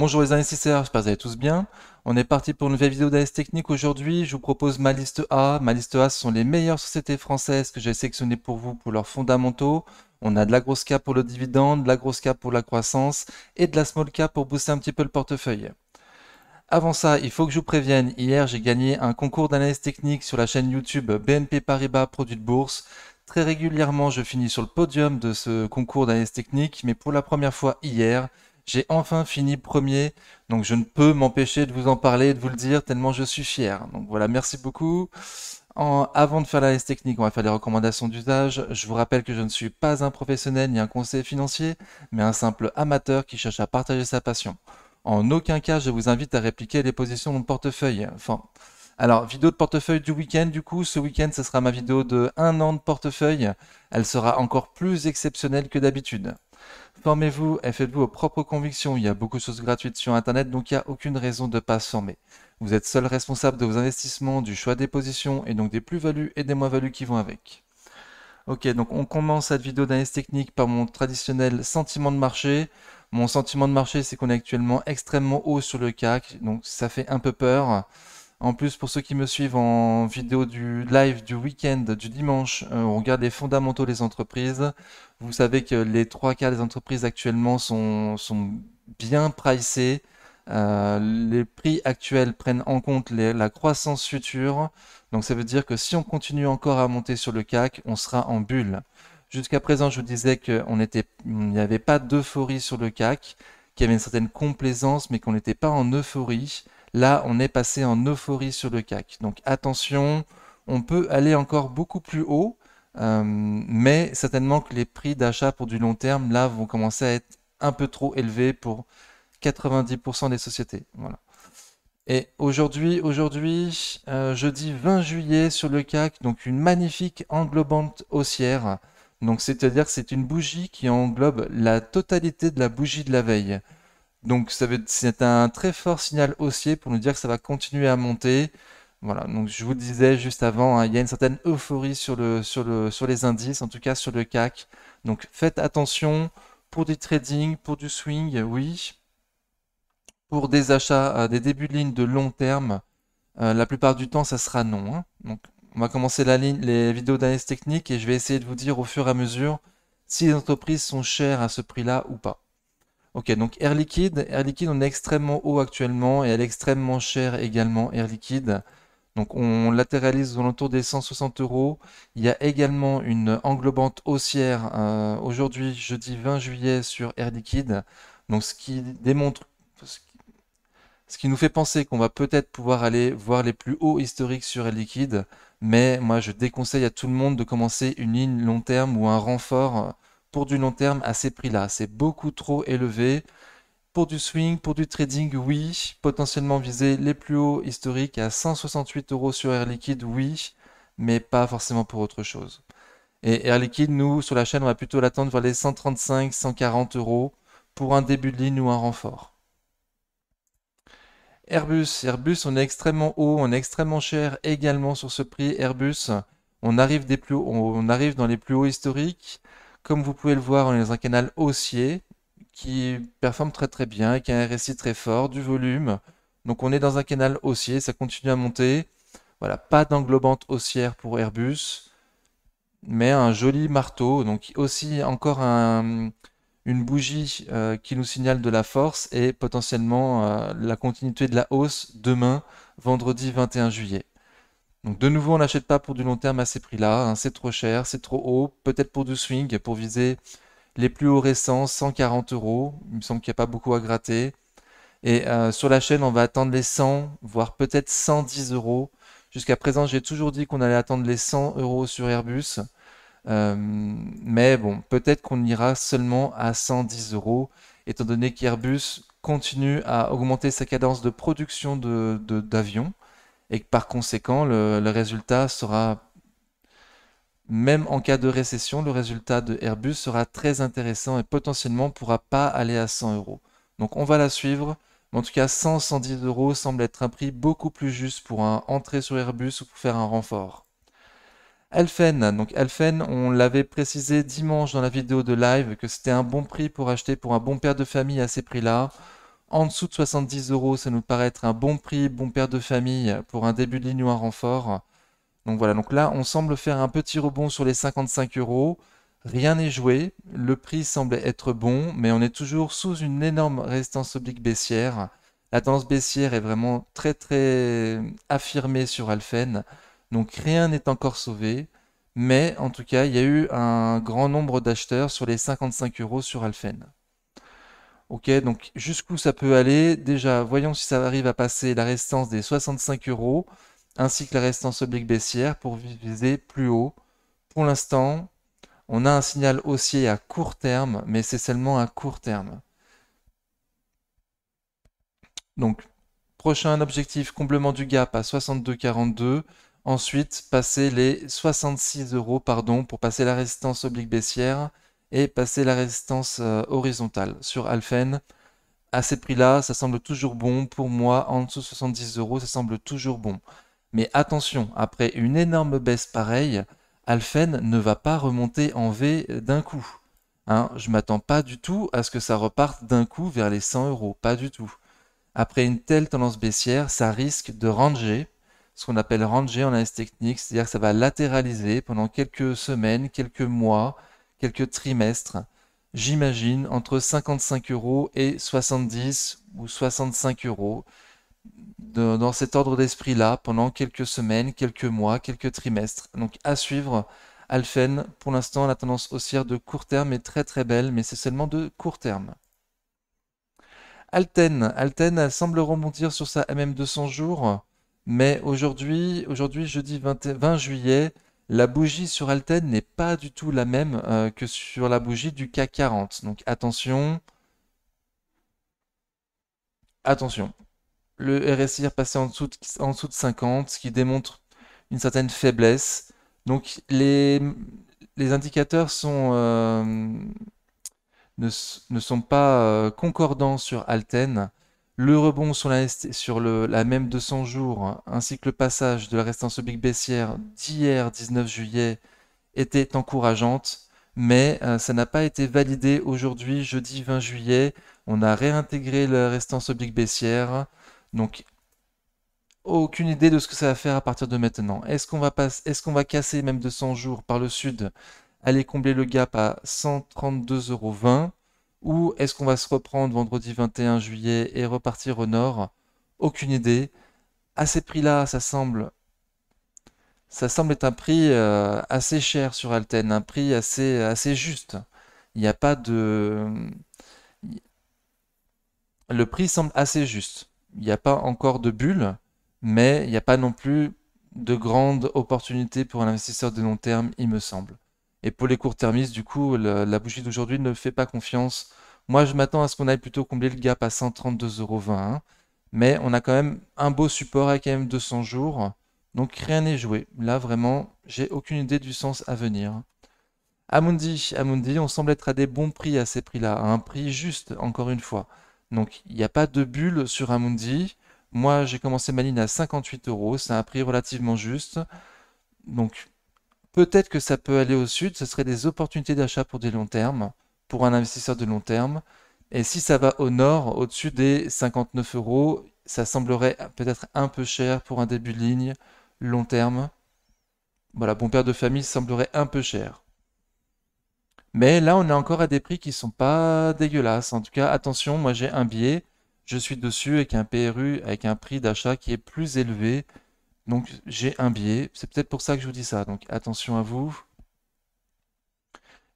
Bonjour les investisseurs, j'espère que vous allez tous bien. On est parti pour une nouvelle vidéo d'analyse technique aujourd'hui. Je vous propose ma liste A. Ma liste A, sont les meilleures sociétés françaises que j'ai sélectionnées pour vous pour leurs fondamentaux. On a de la grosse K pour le dividende, de la grosse K pour la croissance et de la small cap pour booster un petit peu le portefeuille. Avant ça, il faut que je vous prévienne, hier j'ai gagné un concours d'analyse technique sur la chaîne YouTube BNP Paribas Produits de Bourse. Très régulièrement, je finis sur le podium de ce concours d'analyse technique, mais pour la première fois hier, j'ai enfin fini premier, donc je ne peux m'empêcher de vous en parler et de vous le dire tellement je suis fier. Donc voilà, merci beaucoup. avant de faire la S technique, on va faire les recommandations d'usage. Je vous rappelle que je ne suis pas un professionnel ni un conseiller financier, mais un simple amateur qui cherche à partager sa passion. En aucun cas, je vous invite à répliquer les positions de mon portefeuille. Enfin, alors, vidéo de portefeuille du week-end, du coup, ce week-end, ce sera ma vidéo de un an de portefeuille. Elle sera encore plus exceptionnelle que d'habitude. Formez-vous et faites-vous vos propres convictions. Il y a beaucoup de choses gratuites sur Internet, donc il n'y a aucune raison de ne pas se former. Vous êtes seul responsable de vos investissements, du choix des positions et donc des plus-values et des moins-values qui vont avec. Ok, donc on commence cette vidéo d'analyse technique par mon traditionnel sentiment de marché. Mon sentiment de marché, c'est qu'on est actuellement extrêmement haut sur le CAC, donc ça fait un peu peur. En plus, pour ceux qui me suivent en vidéo du live du week-end, du dimanche, euh, on regarde les fondamentaux des entreprises. Vous savez que les trois quarts des entreprises actuellement sont, bien pricées. Euh, les prix actuels prennent en compte la croissance future. Donc ça veut dire que si on continue encore à monter sur le CAC, on sera en bulle. Jusqu'à présent, je vous disais qu'il n'y avait pas d'euphorie sur le CAC, qu'il y avait une certaine complaisance, mais qu'on n'était pas en euphorie. Là, on est passé en euphorie sur le CAC. Donc attention, on peut aller encore beaucoup plus haut, euh, mais certainement que les prix d'achat pour du long terme, là, vont commencer à être un peu trop élevés pour 90% des sociétés. Voilà. Et aujourd'hui, aujourd'hui, euh, jeudi 20 juillet sur le CAC, donc une magnifique englobante haussière. Donc c'est-à-dire que c'est une bougie qui englobe la totalité de la bougie de la veille. Donc c'est un très fort signal haussier pour nous dire que ça va continuer à monter. Voilà, donc je vous disais juste avant, hein, il y a une certaine euphorie sur, le, sur, le, sur les indices, en tout cas sur le CAC. Donc faites attention pour du trading, pour du swing, oui. Pour des achats, euh, des débuts de ligne de long terme, euh, la plupart du temps, ça sera non. Hein. Donc on va commencer la ligne, les vidéos d'analyse technique et je vais essayer de vous dire au fur et à mesure si les entreprises sont chères à ce prix-là ou pas. Ok, donc Air Liquide, Air Liquide, on est extrêmement haut actuellement et elle est extrêmement chère également, Air Liquide. Donc on latéralise aux alentours des 160 euros. Il y a également une englobante haussière euh, aujourd'hui, jeudi 20 juillet, sur Air Liquide. Donc ce qui démontre, ce qui, ce qui nous fait penser qu'on va peut-être pouvoir aller voir les plus hauts historiques sur Air Liquide. Mais moi, je déconseille à tout le monde de commencer une ligne long terme ou un renfort pour du long terme à ces prix-là. C'est beaucoup trop élevé. Pour du swing, pour du trading, oui. Potentiellement viser les plus hauts historiques à 168 euros sur Air Liquide, oui. Mais pas forcément pour autre chose. Et Air Liquide, nous, sur la chaîne, on va plutôt l'attendre vers les 135, 140 euros pour un début de ligne ou un renfort. Airbus, Airbus, on est extrêmement haut, on est extrêmement cher également sur ce prix Airbus. On arrive, des plus on arrive dans les plus hauts historiques. Comme vous pouvez le voir, on est dans un canal haussier qui performe très très bien, qui a un RSI très fort, du volume. Donc on est dans un canal haussier, ça continue à monter. Voilà, pas d'englobante haussière pour Airbus, mais un joli marteau. Donc aussi encore un, une bougie euh, qui nous signale de la force et potentiellement euh, la continuité de la hausse demain, vendredi 21 juillet. Donc de nouveau, on n'achète pas pour du long terme à ces prix-là. Hein. C'est trop cher, c'est trop haut. Peut-être pour du swing, pour viser les plus hauts récents, 140 euros. Il me semble qu'il n'y a pas beaucoup à gratter. Et euh, sur la chaîne, on va attendre les 100, voire peut-être 110 euros. Jusqu'à présent, j'ai toujours dit qu'on allait attendre les 100 euros sur Airbus. Euh, mais bon, peut-être qu'on ira seulement à 110 euros, étant donné qu'Airbus continue à augmenter sa cadence de production d'avions et que par conséquent, le, résultat sera, même en cas de récession, le résultat de Airbus sera très intéressant et potentiellement ne pourra pas aller à 100 euros. Donc on va la suivre. en tout cas, 100, 110 euros semble être un prix beaucoup plus juste pour un entrée sur Airbus ou pour faire un renfort. Elfen, donc on l'avait précisé dimanche dans la vidéo de live que c'était un bon prix pour acheter pour un bon père de famille à ces prix-là. En dessous de 70 euros, ça nous paraît être un bon prix, bon père de famille pour un début de ligne ou un renfort. Donc voilà, donc là, on semble faire un petit rebond sur les 55 euros. Rien n'est joué, le prix semble être bon, mais on est toujours sous une énorme résistance oblique baissière. La tendance baissière est vraiment très très affirmée sur Alphen, donc rien n'est encore sauvé. Mais en tout cas, il y a eu un grand nombre d'acheteurs sur les 55 euros sur Alphen. Ok, donc jusqu'où ça peut aller Déjà, voyons si ça arrive à passer la résistance des 65 euros, ainsi que la résistance oblique baissière pour viser plus haut. Pour l'instant, on a un signal haussier à court terme, mais c'est seulement à court terme. Donc, prochain objectif, comblement du gap à 62,42. Ensuite, passer les 66 euros pardon, pour passer la résistance oblique baissière et passer la résistance euh, horizontale sur Alphen. À ces prix-là, ça semble toujours bon. Pour moi, en dessous de 70 euros, ça semble toujours bon. Mais attention, après une énorme baisse pareille, Alphen ne va pas remonter en V euh, d'un coup. Hein, je m'attends pas du tout à ce que ça reparte d'un coup vers les 100 euros, pas du tout. Après une telle tendance baissière, ça risque de ranger, ce qu'on appelle ranger en analyse technique, c'est-à-dire que ça va latéraliser pendant quelques semaines, quelques mois, quelques trimestres, j'imagine entre 55 euros et 70 ou 65 euros, dans cet ordre d'esprit-là, pendant quelques semaines, quelques mois, quelques trimestres. Donc à suivre, Alphen, pour l'instant, la tendance haussière de court terme est très très belle, mais c'est seulement de court terme. Alten, Alten, semble rebondir sur sa MM200 jours, mais aujourd'hui, aujourd'hui jeudi 20 juillet, la bougie sur Alten n'est pas du tout la même euh, que sur la bougie du k 40. Donc attention. Attention. Le RSI est passé en dessous, de, 50, ce qui démontre une certaine faiblesse. Donc les, indicateurs sont, euh, ne, sont pas euh, concordants sur Alten le rebond sur la, sur le, la même 200 jours, hein, ainsi que le passage de la restance oblique baissière d'hier 19 juillet, était encourageante, mais euh, ça n'a pas été validé aujourd'hui, jeudi 20 juillet. On a réintégré la restance oblique baissière, donc aucune idée de ce que ça va faire à partir de maintenant. Est-ce qu'on va, est qu'on va, casser même 200 jours par le sud, aller combler le gap à 132,20 euros ou est-ce qu'on va se reprendre vendredi 21 juillet et repartir au nord Aucune idée. À ces prix-là, ça semble, ça semble être un prix euh, assez cher sur Alten, un prix assez, assez juste. Il n'y a pas de. Le prix semble assez juste. Il n'y a pas encore de bulle, mais il n'y a pas non plus de grandes opportunités pour un investisseur de long terme, il me semble. Et pour les court termistes du coup, la, bougie d'aujourd'hui ne fait pas confiance. Moi, je m'attends à ce qu'on aille plutôt combler le gap à 132,20€. Mais on a quand même un beau support avec quand 200 jours. Donc rien n'est joué. Là, vraiment, j'ai aucune idée du sens à venir. Amundi, Amundi, on semble être à des bons prix à ces prix-là, à un prix juste, encore une fois. Donc, il n'y a pas de bulle sur Amundi. Moi, j'ai commencé ma ligne à 58 euros, c'est un prix relativement juste. Donc, Peut-être que ça peut aller au sud, ce serait des opportunités d'achat pour des longs termes, pour un investisseur de long terme. Et si ça va au nord, au-dessus des 59 euros, ça semblerait peut-être un peu cher pour un début de ligne, long terme. Voilà, bon père de famille semblerait un peu cher. Mais là, on est encore à des prix qui ne sont pas dégueulasses. En tout cas, attention, moi j'ai un billet, je suis dessus avec un PRU, avec un prix d'achat qui est plus élevé donc j'ai un biais. C'est peut-être pour ça que je vous dis ça. Donc attention à vous.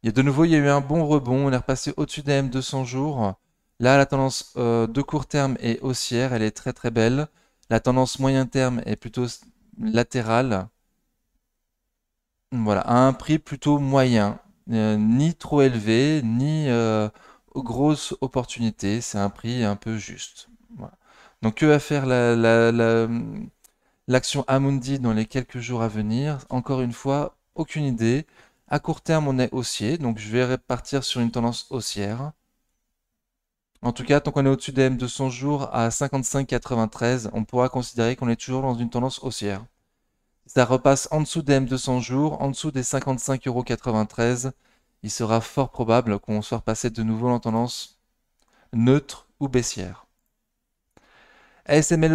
Il y a de nouveau, il y a eu un bon rebond. On est repassé au-dessus des M200 jours. Là, la tendance euh, de court terme est haussière. Elle est très très belle. La tendance moyen terme est plutôt latérale. Voilà, à un prix plutôt moyen. Euh, ni trop élevé, ni euh, grosse opportunité. C'est un prix un peu juste. Donc que va faire la L'action Amundi dans les quelques jours à venir, encore une fois, aucune idée. À court terme, on est haussier, donc je vais repartir sur une tendance haussière. En tout cas, tant qu'on est au-dessus des M200 jours à 55,93, on pourra considérer qu'on est toujours dans une tendance haussière. Ça repasse en dessous des M200 jours, en dessous des 55,93 il sera fort probable qu'on soit repassé de nouveau en tendance neutre ou baissière. ASML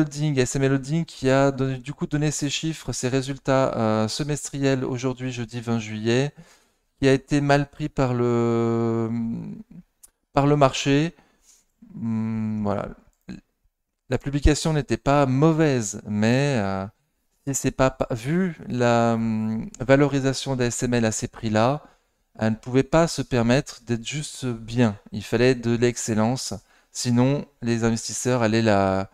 Holding, qui a donné, du coup donné ses chiffres, ses résultats euh, semestriels aujourd'hui, jeudi 20 juillet, qui a été mal pris par le, par le marché. Hmm, voilà. La publication n'était pas mauvaise, mais euh, c'est pas vu la hmm, valorisation d'ASML à ces prix-là, elle ne pouvait pas se permettre d'être juste bien. Il fallait de l'excellence, sinon les investisseurs allaient la,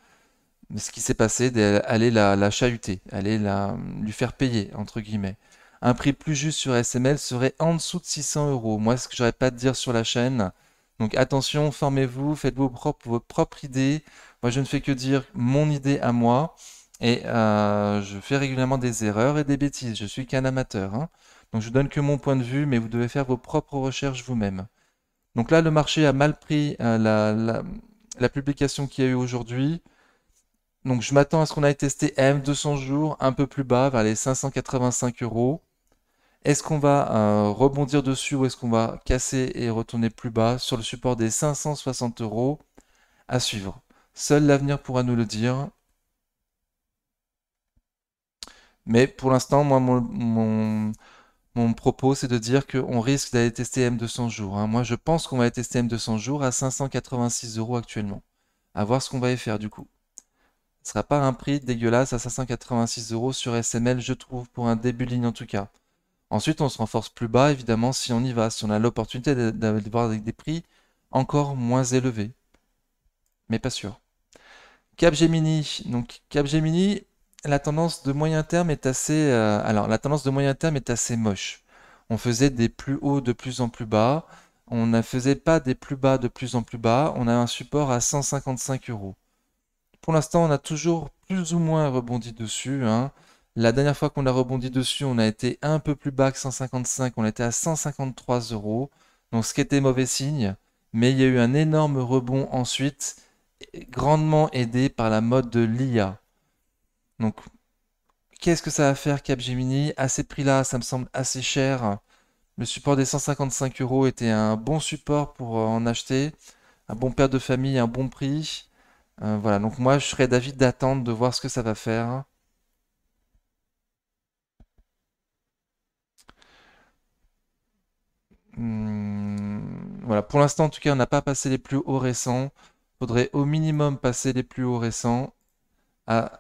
ce qui s'est passé, d'aller la, la, chahuter, aller la, lui faire payer, entre guillemets. Un prix plus juste sur SML serait en dessous de 600 euros. Moi, ce que j'aurais pas de dire sur la chaîne. Donc attention, formez-vous, faites vos propres vos propres idées Moi, je ne fais que dire mon idée à moi. Et euh, je fais régulièrement des erreurs et des bêtises. Je suis qu'un amateur. Hein. Donc je donne que mon point de vue, mais vous devez faire vos propres recherches vous-même. Donc là, le marché a mal pris euh, la, la, publication qu'il y a eu aujourd'hui. Donc je m'attends à ce qu'on aille tester M200 jours un peu plus bas, vers les 585 euros. Est-ce qu'on va euh, rebondir dessus ou est-ce qu'on va casser et retourner plus bas sur le support des 560 euros à suivre Seul l'avenir pourra nous le dire. Mais pour l'instant, moi, mon, propos, c'est de dire qu'on risque d'aller tester M200 jours. Hein. Moi, je pense qu'on va aller tester M200 jours à 586 euros actuellement. À voir ce qu'on va y faire du coup. Ce sera pas un prix dégueulasse à 586 euros sur SML, je trouve, pour un début de ligne en tout cas. Ensuite, on se renforce plus bas, évidemment, si on y va, si on a l'opportunité avec des prix encore moins élevés. Mais pas sûr. Capgemini. Donc Capgemini, la tendance de moyen terme est assez euh, alors la tendance de moyen terme est assez moche. On faisait des plus hauts de plus en plus bas, on ne faisait pas des plus bas de plus en plus bas, on a un support à 155 euros. Pour l'instant, on a toujours plus ou moins rebondi dessus. Hein. La dernière fois qu'on a rebondi dessus, on a été un peu plus bas que 155, on était à 153 euros. Donc ce qui était mauvais signe, mais il y a eu un énorme rebond ensuite, grandement aidé par la mode de l'IA. Donc qu'est-ce que ça va faire Capgemini À ces prix-là, ça me semble assez cher. Le support des 155 euros était un bon support pour euh, en acheter, un bon père de famille, un bon prix. Euh, voilà, donc moi je serais d'avis d'attendre, de voir ce que ça va faire. Hmm, voilà, pour l'instant en tout cas on n'a pas passé les plus hauts récents. Faudrait au minimum passer les plus hauts récents. À... Ah,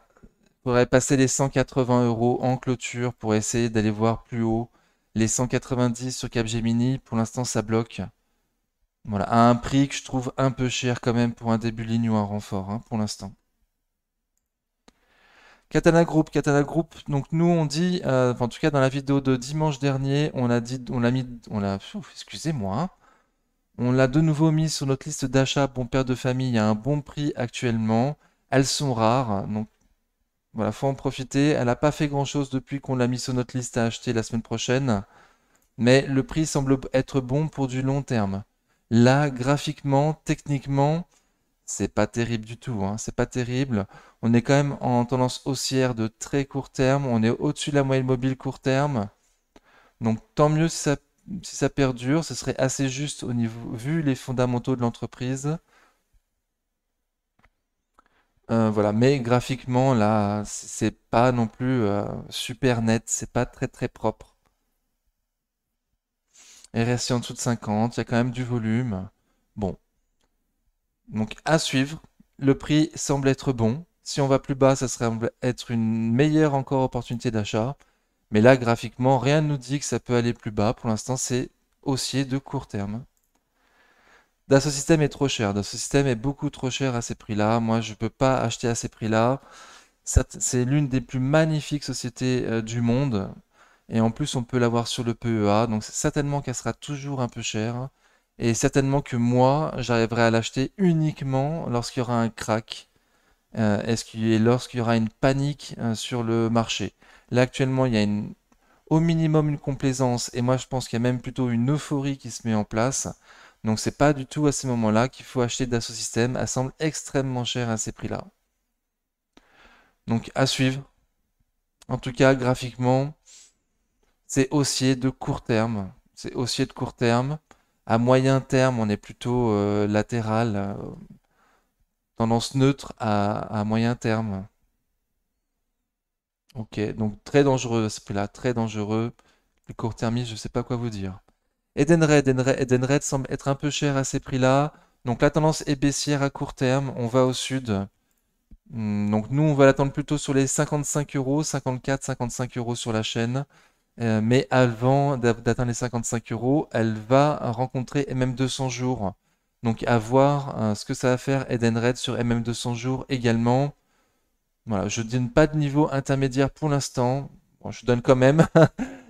faudrait passer les 180 euros en clôture pour essayer d'aller voir plus haut. Les 190 sur Capgemini, pour l'instant ça bloque. Voilà, à un prix que je trouve un peu cher quand même pour un début ligne ou un renfort hein, pour l'instant. Katana Group, Katana Group. Donc nous on dit, euh, en tout cas dans la vidéo de dimanche dernier, on l'a dit, on l'a mis, on l'a, excusez-moi, on l'a de nouveau mis sur notre liste d'achat bon père de famille à un bon prix actuellement. Elles sont rares, donc voilà, faut en profiter. Elle n'a pas fait grand chose depuis qu'on l'a mis sur notre liste à acheter la semaine prochaine, mais le prix semble être bon pour du long terme. Là, graphiquement, techniquement, c'est pas terrible du tout. Hein. C'est pas terrible. On est quand même en tendance haussière de très court terme. On est au-dessus de la moyenne mobile court terme. Donc tant mieux si ça, perdure. Ce serait assez juste au niveau vu les fondamentaux de l'entreprise. Euh, voilà, mais graphiquement là, c'est pas non plus euh, super net, c'est pas très très propre. RSI en dessous de 50, il y a quand même du volume. Bon. Donc à suivre, le prix semble être bon. Si on va plus bas, ça serait être une meilleure encore opportunité d'achat. Mais là, graphiquement, rien ne nous dit que ça peut aller plus bas. Pour l'instant, c'est haussier de court terme. Dassault système est trop cher. ce système est beaucoup trop cher à ces prix-là. Moi, je ne peux pas acheter à ces prix-là. C'est l'une des plus magnifiques sociétés euh, du monde. Et en plus, on peut l'avoir sur le PEA. Donc certainement qu'elle sera toujours un peu chère. Et certainement que moi, j'arriverai à l'acheter uniquement lorsqu'il y aura un crack. Euh, est-ce qu'il et lorsqu'il y aura une panique euh, sur le marché. Là actuellement, il y a une... au minimum une complaisance et moi je pense qu'il y a même plutôt une euphorie qui se met en place. Donc c'est pas du tout à ces moments-là qu'il faut acheter Dassault système. Elle semble extrêmement chère à ces prix-là. Donc à suivre. En tout cas, graphiquement, c'est haussier de court terme. C'est haussier de court terme. À moyen terme, on est plutôt euh, latéral, euh, tendance neutre à, moyen terme. Ok, donc très dangereux ce prix-là, très dangereux. Le court terme, je ne sais pas quoi vous dire. Edenred, Edenred, Edenred semble être un peu cher à ces prix-là. Donc la tendance est baissière à court terme, on va au sud. Hmm, donc nous, on va l'attendre plutôt sur les 55 euros, 54, 55 euros sur la chaîne. Euh, mais avant d'atteindre les 55 euros, elle va rencontrer MM200 jours. Donc à voir euh, ce que ça va faire Eden Red sur MM200 jours également. Voilà, je ne donne pas de niveau intermédiaire pour l'instant. je donne quand même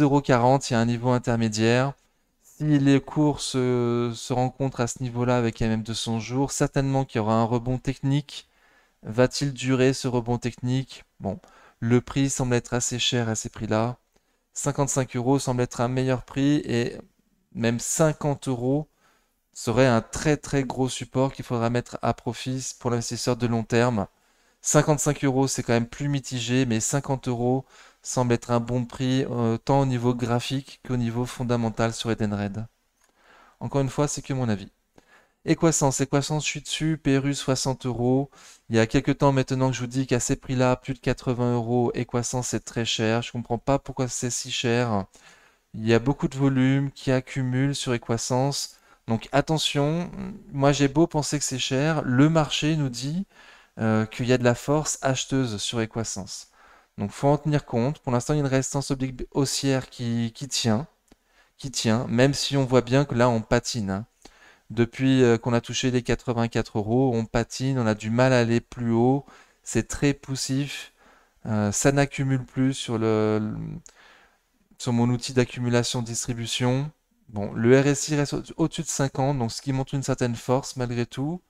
euros, il y a un niveau intermédiaire. Si les cours se, se rencontrent à ce niveau-là avec MM200 jours, certainement qu'il y aura un rebond technique. Va-t-il durer ce rebond technique Bon, le prix semble être assez cher à ces prix-là. 55 euros semble être un meilleur prix et même 50 euros serait un très très gros support qu'il faudra mettre à profit pour l'investisseur de long terme. 55 euros, c'est quand même plus mitigé, mais 50 euros semble être un bon prix euh, tant au niveau graphique qu'au niveau fondamental sur Edenred. Encore une fois, c'est que mon avis. Equasens, Equasens, je suis dessus, Pérus 60 euros. Il y a quelques temps maintenant que je vous dis qu'à ces prix-là, plus de 80 euros, Equasens est très cher. Je comprends pas pourquoi c'est si cher. Il y a beaucoup de volume qui accumule sur Equasens. Donc attention, moi j'ai beau penser que c'est cher, le marché nous dit euh, qu'il y a de la force acheteuse sur Equasens. Donc faut en tenir compte. Pour l'instant, il y a une résistance haussière qui, tient, qui tient, même si on voit bien que là on patine. Hein. Depuis euh, qu'on a touché les 84 euros, on patine, on a du mal à aller plus haut. C'est très poussif. Euh, ça n'accumule plus sur, le, sur mon outil d'accumulation distribution. Bon, le RSI reste au-dessus de 50, donc ce qui montre une certaine force malgré tout.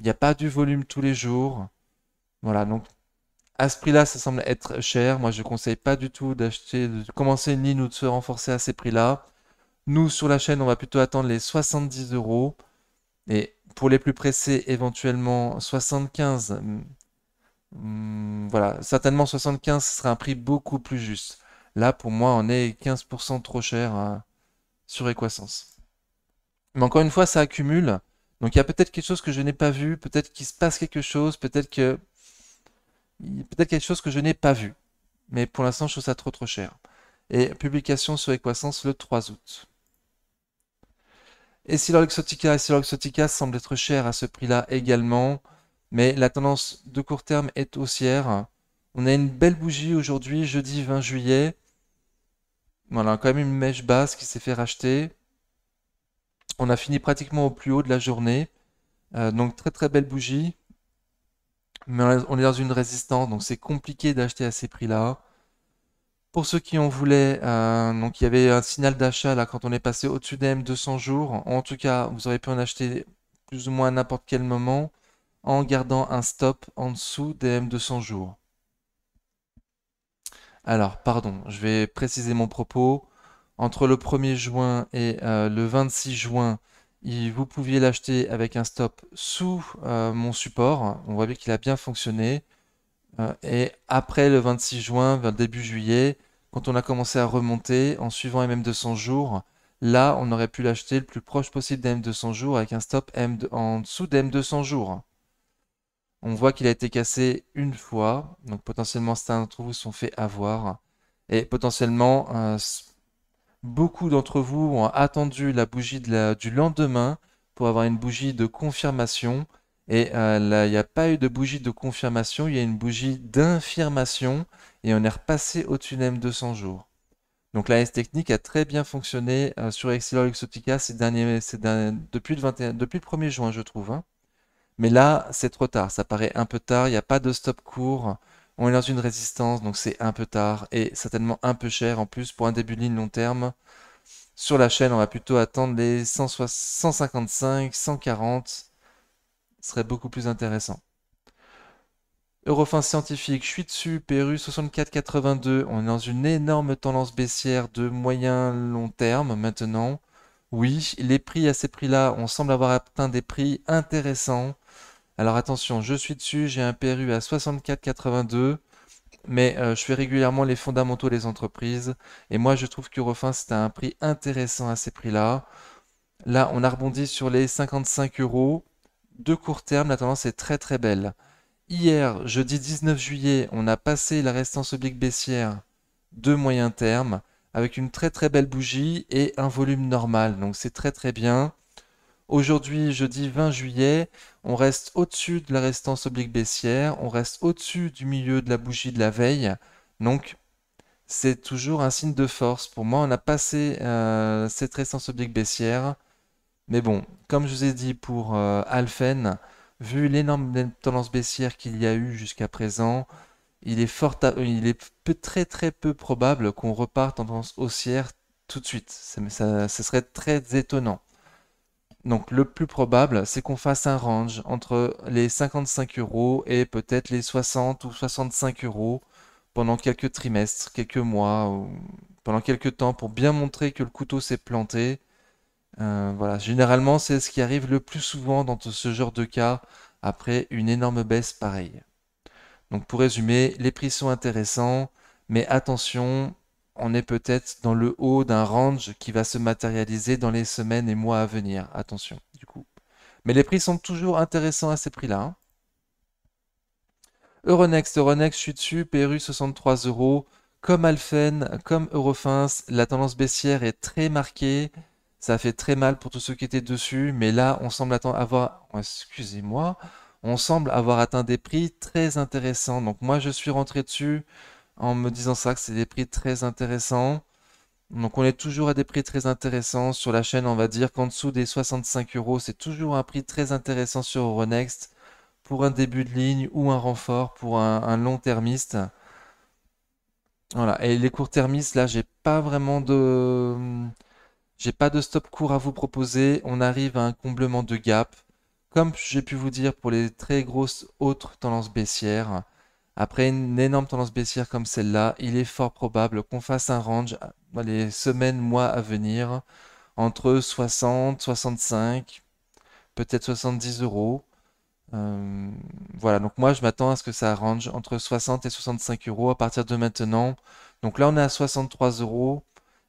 Il n'y a pas du volume tous les jours. Voilà, donc à ce prix-là, ça semble être cher. Moi, je ne conseille pas du tout d'acheter, de commencer une ligne ou de se renforcer à ces prix-là. Nous, sur la chaîne, on va plutôt attendre les 70 euros. Et pour les plus pressés, éventuellement 75. Hmm, hmm, voilà, certainement 75 sera un prix beaucoup plus juste. Là, pour moi, on est 15% trop cher euh, sur Equoissance. Mais encore une fois, ça accumule. Donc il y a peut-être quelque chose que je n'ai pas vu, peut-être qu'il se passe quelque chose, peut-être que peut-être quelque chose que je n'ai pas vu. Mais pour l'instant, je trouve ça trop trop cher. Et publication sur Equoissance le 3 août. Et si semble et si semble semblent être chers à ce prix-là également, mais la tendance de court terme est haussière. On a une belle bougie aujourd'hui, jeudi 20 juillet. Voilà, quand même une mèche basse qui s'est fait racheter. On a fini pratiquement au plus haut de la journée. Euh, donc très très belle bougie. Mais on est dans une résistance, donc c'est compliqué d'acheter à ces prix-là. Pour ceux qui en voulaient, euh, donc il y avait un signal d'achat là quand on est passé au-dessus des M200 jours. En tout cas, vous aurez pu en acheter plus ou moins à n'importe quel moment en gardant un stop en dessous des M200 jours. Alors, pardon, je vais préciser mon propos. Entre le 1er juin et euh, le 26 juin, vous pouviez l'acheter avec un stop sous euh, mon support. On voit bien qu'il a bien fonctionné. et après le 26 juin, vers début juillet, quand on a commencé à remonter en suivant MM200 jours. Là, on aurait pu l'acheter le plus proche possible d'M200 jours avec un stop M en dessous d'M200 jours. On voit qu'il a été cassé une fois, donc potentiellement certains d'entre vous sont fait avoir. Et potentiellement, euh, beaucoup d'entre vous ont attendu la bougie du lendemain pour avoir une bougie de confirmation et euh, là, il n'y a pas eu de bougie de confirmation, il y a une bougie d'infirmation et on est repassé au tunnel 200 jours. Donc la S technique a très bien fonctionné euh, sur Excel Luxotica ces derniers, depuis, le depuis le 1er juin, je trouve. Hein. Mais là, c'est trop tard, ça paraît un peu tard, il n'y a pas de stop court, on est dans une résistance, donc c'est un peu tard et certainement un peu cher en plus pour un début de ligne long terme. Sur la chaîne, on va plutôt attendre les 155, 140 serait beaucoup plus intéressant. Eurofin scientifique, je suis dessus, PRU 64,82. On est dans une énorme tendance baissière de moyen long terme maintenant. Oui, les prix à ces prix-là, on semble avoir atteint des prix intéressants. Alors attention, je suis dessus, j'ai un PRU à 64,82, mais euh, je fais régulièrement les fondamentaux des entreprises. Et moi, je trouve qu'Eurofin, c'est un prix intéressant à ces prix-là. Là, on a rebondi sur les 55 euros de court terme, la tendance est très très belle. Hier, jeudi 19 juillet, on a passé la restance oblique baissière de moyen terme avec une très très belle bougie et un volume normal. Donc c'est très très bien. Aujourd'hui, jeudi 20 juillet, on reste au-dessus de la résistance oblique baissière, on reste au-dessus du milieu de la bougie de la veille. Donc, c'est toujours un signe de force. Pour moi, on a passé euh, cette résistance oblique baissière. Mais bon, comme je vous ai dit pour euh, Alphen, vu l'énorme ben, tendance baissière qu'il y a eu jusqu'à présent, il est, euh, il est très très peu probable qu'on reparte en tendance haussière tout de suite. Ça, ce serait très étonnant. Donc le plus probable, c'est qu'on fasse un range entre les 55 euros et peut-être les 60 ou 65 euros pendant quelques trimestres, quelques mois, pendant quelques temps, pour bien montrer que le couteau s'est planté euh, voilà, généralement, c'est ce qui arrive le plus souvent dans ce genre de cas après une énorme baisse pareille. Donc pour résumer, les prix sont intéressants, mais attention, on est peut-être dans le haut d'un range qui va se matérialiser dans les semaines et mois à venir. Attention, du coup. Mais les prix sont toujours intéressants à ces prix-là. Hein. Euronext, Euronext, Euronext, suis dessus, PRU 63 euros. Comme Alphen, comme Eurofins, la tendance baissière est très marquée. Ça fait très mal pour tous ceux qui étaient dessus, mais là, on semble avoir, oh, excusez-moi, on semble avoir atteint des prix très intéressants. Donc moi, je suis rentré dessus en me disant ça, que c'est des prix très intéressants. Donc on est toujours à des prix très intéressants sur la chaîne, on va dire qu'en dessous des 65 euros, c'est toujours un prix très intéressant sur Euronext pour un début de ligne ou un renfort pour un, long-termiste. Voilà, et les court-termistes, là, j'ai pas vraiment de... J'ai pas de stop court à vous proposer, on arrive à un comblement de gap. Comme j'ai pu vous dire pour les très grosses autres tendances baissières, après une énorme tendance baissière comme celle-là, il est fort probable qu'on fasse un range dans euh, les semaines, mois à venir entre 60, 65, peut-être 70 euros. Euh, voilà, donc moi je m'attends à ce que ça range entre 60 et 65 euros à partir de maintenant. Donc là on est à 63 euros.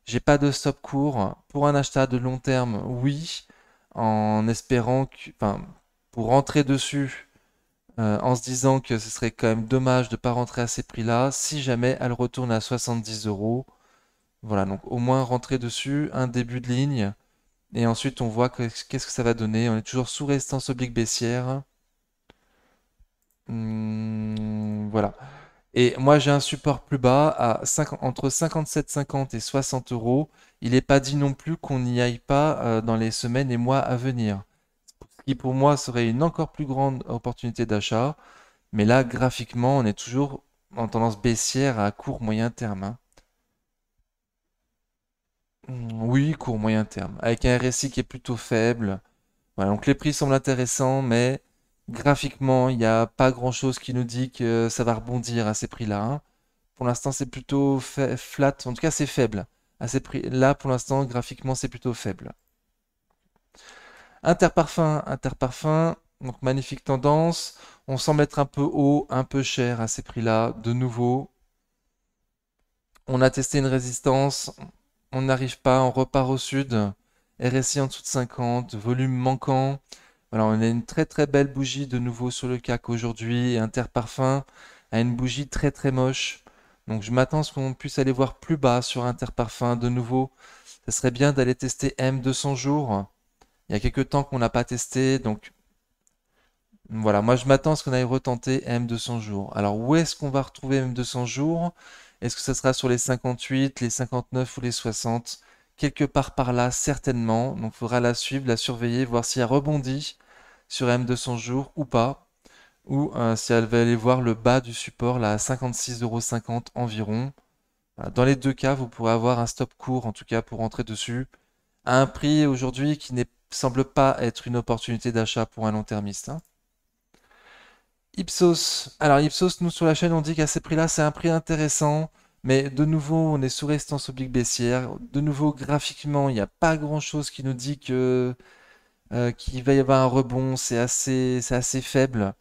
J'ai pas de stop court. Pour un achat de long terme, oui, en espérant que, enfin, pour rentrer dessus, euh, en se disant que ce serait quand même dommage de ne pas rentrer à ces prix-là, si jamais elle retourne à 70 euros. Voilà, donc au moins rentrer dessus, un début de ligne, et ensuite on voit qu'est-ce que ça va donner. On est toujours sous résistance oblique baissière. Mmh, voilà. Et moi, j'ai un support plus bas à entre 57,50 et 60 euros. Il n'est pas dit non plus qu'on n'y aille pas euh, dans les semaines et mois à venir. Ce qui, pour moi, serait une encore plus grande opportunité d'achat. Mais là, graphiquement, on est toujours en tendance baissière à court moyen terme. Hein. Mmh, oui, court moyen terme. Avec un RSI qui est plutôt faible. donc les prix semblent intéressants, mais Graphiquement, il n'y a pas grand-chose qui nous dit que ça va rebondir à ces prix-là. Hein. Pour l'instant, c'est plutôt flat. En tout cas, c'est faible. À ces prix-là, pour l'instant, graphiquement, c'est plutôt faible. Interparfum, Interparfum, donc magnifique tendance. On semble être un peu haut, un peu cher à ces prix-là, de nouveau. On a testé une résistance, on n'arrive pas, on repart au sud. RSI en dessous de 50, volume manquant. Voilà, on a une très très belle bougie de nouveau sur le CAC aujourd'hui, Interparfum, a une bougie très très moche. Donc je m'attends à ce qu'on puisse aller voir plus bas sur Interparfum de nouveau. Ce serait bien d'aller tester M200 jours. Il y a quelques temps qu'on n'a pas testé, donc voilà, moi je m'attends à ce qu'on aille retenter M200 jours. Alors où est-ce qu'on va retrouver M200 jours Est-ce que ça sera sur les 58, les 59 ou les 60 quelque part par là, certainement. Donc, il faudra la suivre, la surveiller, voir si elle rebondit sur M 200 jours jour ou pas. Ou euh, si elle va aller voir le bas du support, là, à 56,50€ environ. Dans les deux cas, vous pourrez avoir un stop court, en tout cas, pour rentrer dessus. À un prix aujourd'hui qui ne semble pas être une opportunité d'achat pour un long-termiste. Hein. Ipsos. Alors, Ipsos, nous, sur la chaîne, on dit qu'à ces prix-là, c'est un prix intéressant. Mais de nouveau, on est sous résistance oblique baissière. De nouveau, graphiquement, il n'y a pas grand-chose qui nous dit que euh, qu'il va y avoir un rebond. C'est assez, c'est assez faible.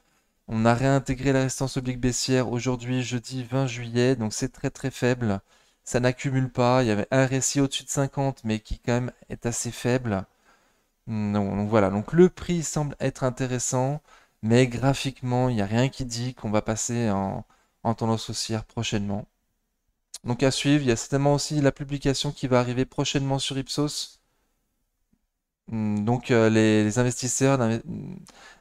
On a réintégré la résistance oblique baissière aujourd'hui, jeudi 20 juillet, donc c'est très très faible. Ça n'accumule pas. Il y avait un récit au-dessus de 50, mais qui quand même est assez faible. donc voilà, donc le prix semble être intéressant, mais graphiquement, il n'y a rien qui dit qu'on va passer en, en tendance haussière prochainement. Donc à suivre, il y a certainement aussi la publication qui va arriver prochainement sur Ipsos. Donc euh, les, investisseurs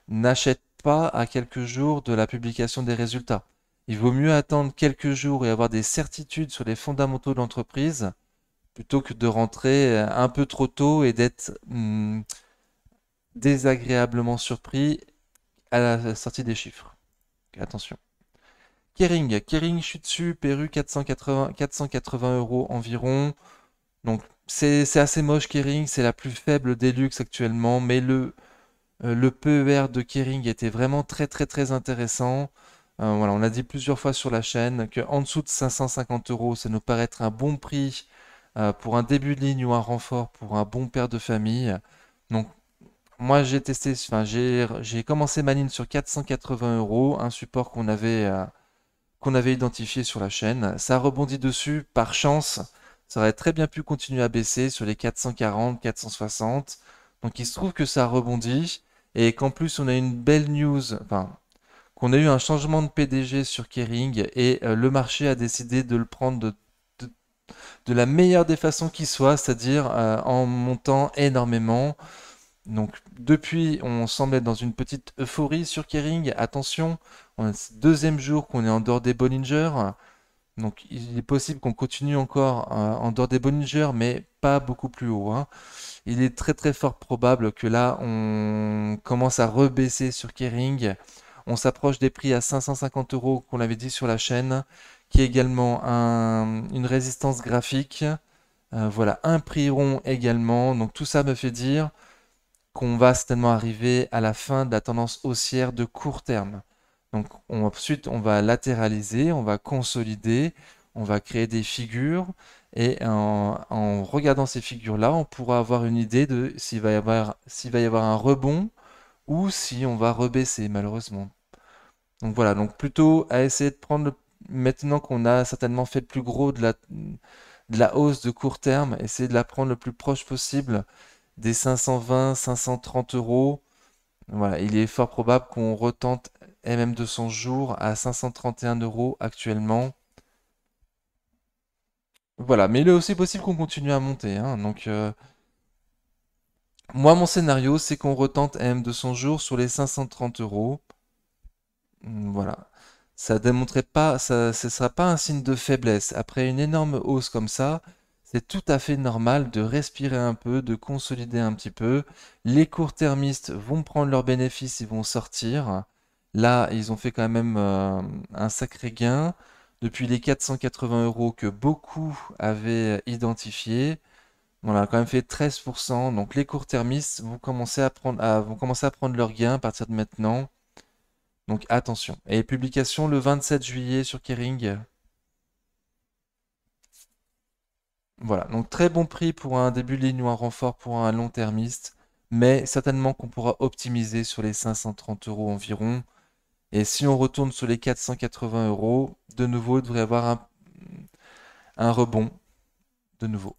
n'achètent pas à quelques jours de la publication des résultats. Il vaut mieux attendre quelques jours et avoir des certitudes sur les fondamentaux de l'entreprise plutôt que de rentrer euh, un peu trop tôt et d'être hmm, désagréablement surpris à la sortie des chiffres. Attention. Kering, Kering, je suis dessus, 480, euros environ. Donc c'est assez moche Kering, c'est la plus faible des luxes actuellement, mais le, euh, le PER de Kering était vraiment très très très intéressant. Euh, voilà, on a dit plusieurs fois sur la chaîne que en dessous de 550 euros, ça nous paraît être un bon prix euh, pour un début de ligne ou un renfort pour un bon père de famille. Donc moi j'ai testé, enfin j'ai commencé ma ligne sur 480 euros, un support qu'on avait qu'on avait identifié sur la chaîne. Ça rebondit dessus par chance. Ça aurait très bien pu continuer à baisser sur les 440, 460. Donc il se trouve que ça rebondit et qu'en plus on a une belle news, enfin qu'on a eu un changement de PDG sur Kering et euh, le marché a décidé de le prendre de, la meilleure des façons qui soit, c'est-à-dire euh, en montant énormément. Donc depuis, on semble être dans une petite euphorie sur Kering. Attention, on le deuxième jour qu'on est en dehors des Bollinger. Donc il est possible qu'on continue encore euh, en dehors des Bollinger, mais pas beaucoup plus haut. Hein. Il est très très fort probable que là on commence à rebaisser sur Kering. On s'approche des prix à 550 euros qu'on avait dit sur la chaîne, qui est également une résistance graphique. Euh, voilà, un prix rond également. Donc tout ça me fait dire qu'on va certainement arriver à la fin de la tendance haussière de court terme. Donc ensuite, on va latéraliser, on va consolider, on va créer des figures. Et en, regardant ces figures-là, on pourra avoir une idée de s'il va, y avoir, va y avoir un rebond ou si on va rebaisser malheureusement. Donc voilà, donc plutôt à essayer de prendre, maintenant qu'on a certainement fait le plus gros de la, de la hausse de court terme, essayer de la prendre le plus proche possible des 520, 530 euros. Voilà, il est fort probable qu'on retente MM200 jours à 531 euros actuellement. Voilà, mais il est aussi possible qu'on continue à monter. Hein. Donc, euh, moi, mon scénario, c'est qu'on retente MM200 jours sur les 530 euros. Voilà. Ça ne pas, ça, ce sera pas un signe de faiblesse. Après une énorme hausse comme ça, c'est tout à fait normal de respirer un peu, de consolider un petit peu. Les court-termistes vont prendre leurs bénéfices, ils vont sortir. Là, ils ont fait quand même euh, un sacré gain. Depuis les 480 euros que beaucoup avaient identifiés, on a quand même fait 13%. Donc les court-termistes vont, commencer à prendre, leurs vont commencer à prendre leur gain à partir de maintenant. Donc attention. Et publication le 27 juillet sur Kering. Voilà, donc très bon prix pour un début de ligne ou un renfort pour un long-termiste, mais certainement qu'on pourra optimiser sur les 530 euros environ. Et si on retourne sur les 480 euros, de nouveau, il devrait y avoir un, rebond. De nouveau.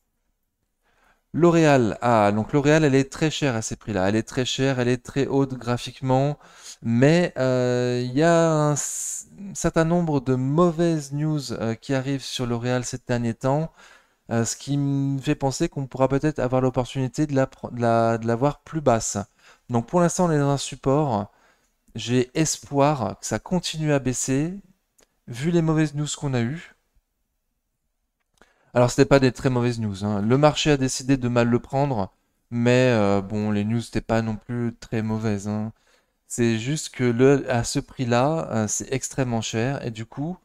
L'Oréal, ah, donc L'Oréal, elle est très chère à ces prix-là. Elle est très chère, elle est très haute graphiquement, mais euh, il y a un, certain nombre de mauvaises news euh, qui arrivent sur L'Oréal ces derniers temps, euh, ce qui me fait penser qu'on pourra peut-être avoir l'opportunité de, la, de la, voir plus basse. Donc pour l'instant, on est dans un support. J'ai espoir que ça continue à baisser, vu les mauvaises news qu'on a eues. Alors, ce n'était pas des très mauvaises news. Hein. Le marché a décidé de mal le prendre, mais euh, bon, les news n'étaient pas non plus très mauvaises. Hein. C'est juste que à ce prix-là, euh, c'est extrêmement cher. Et du coup,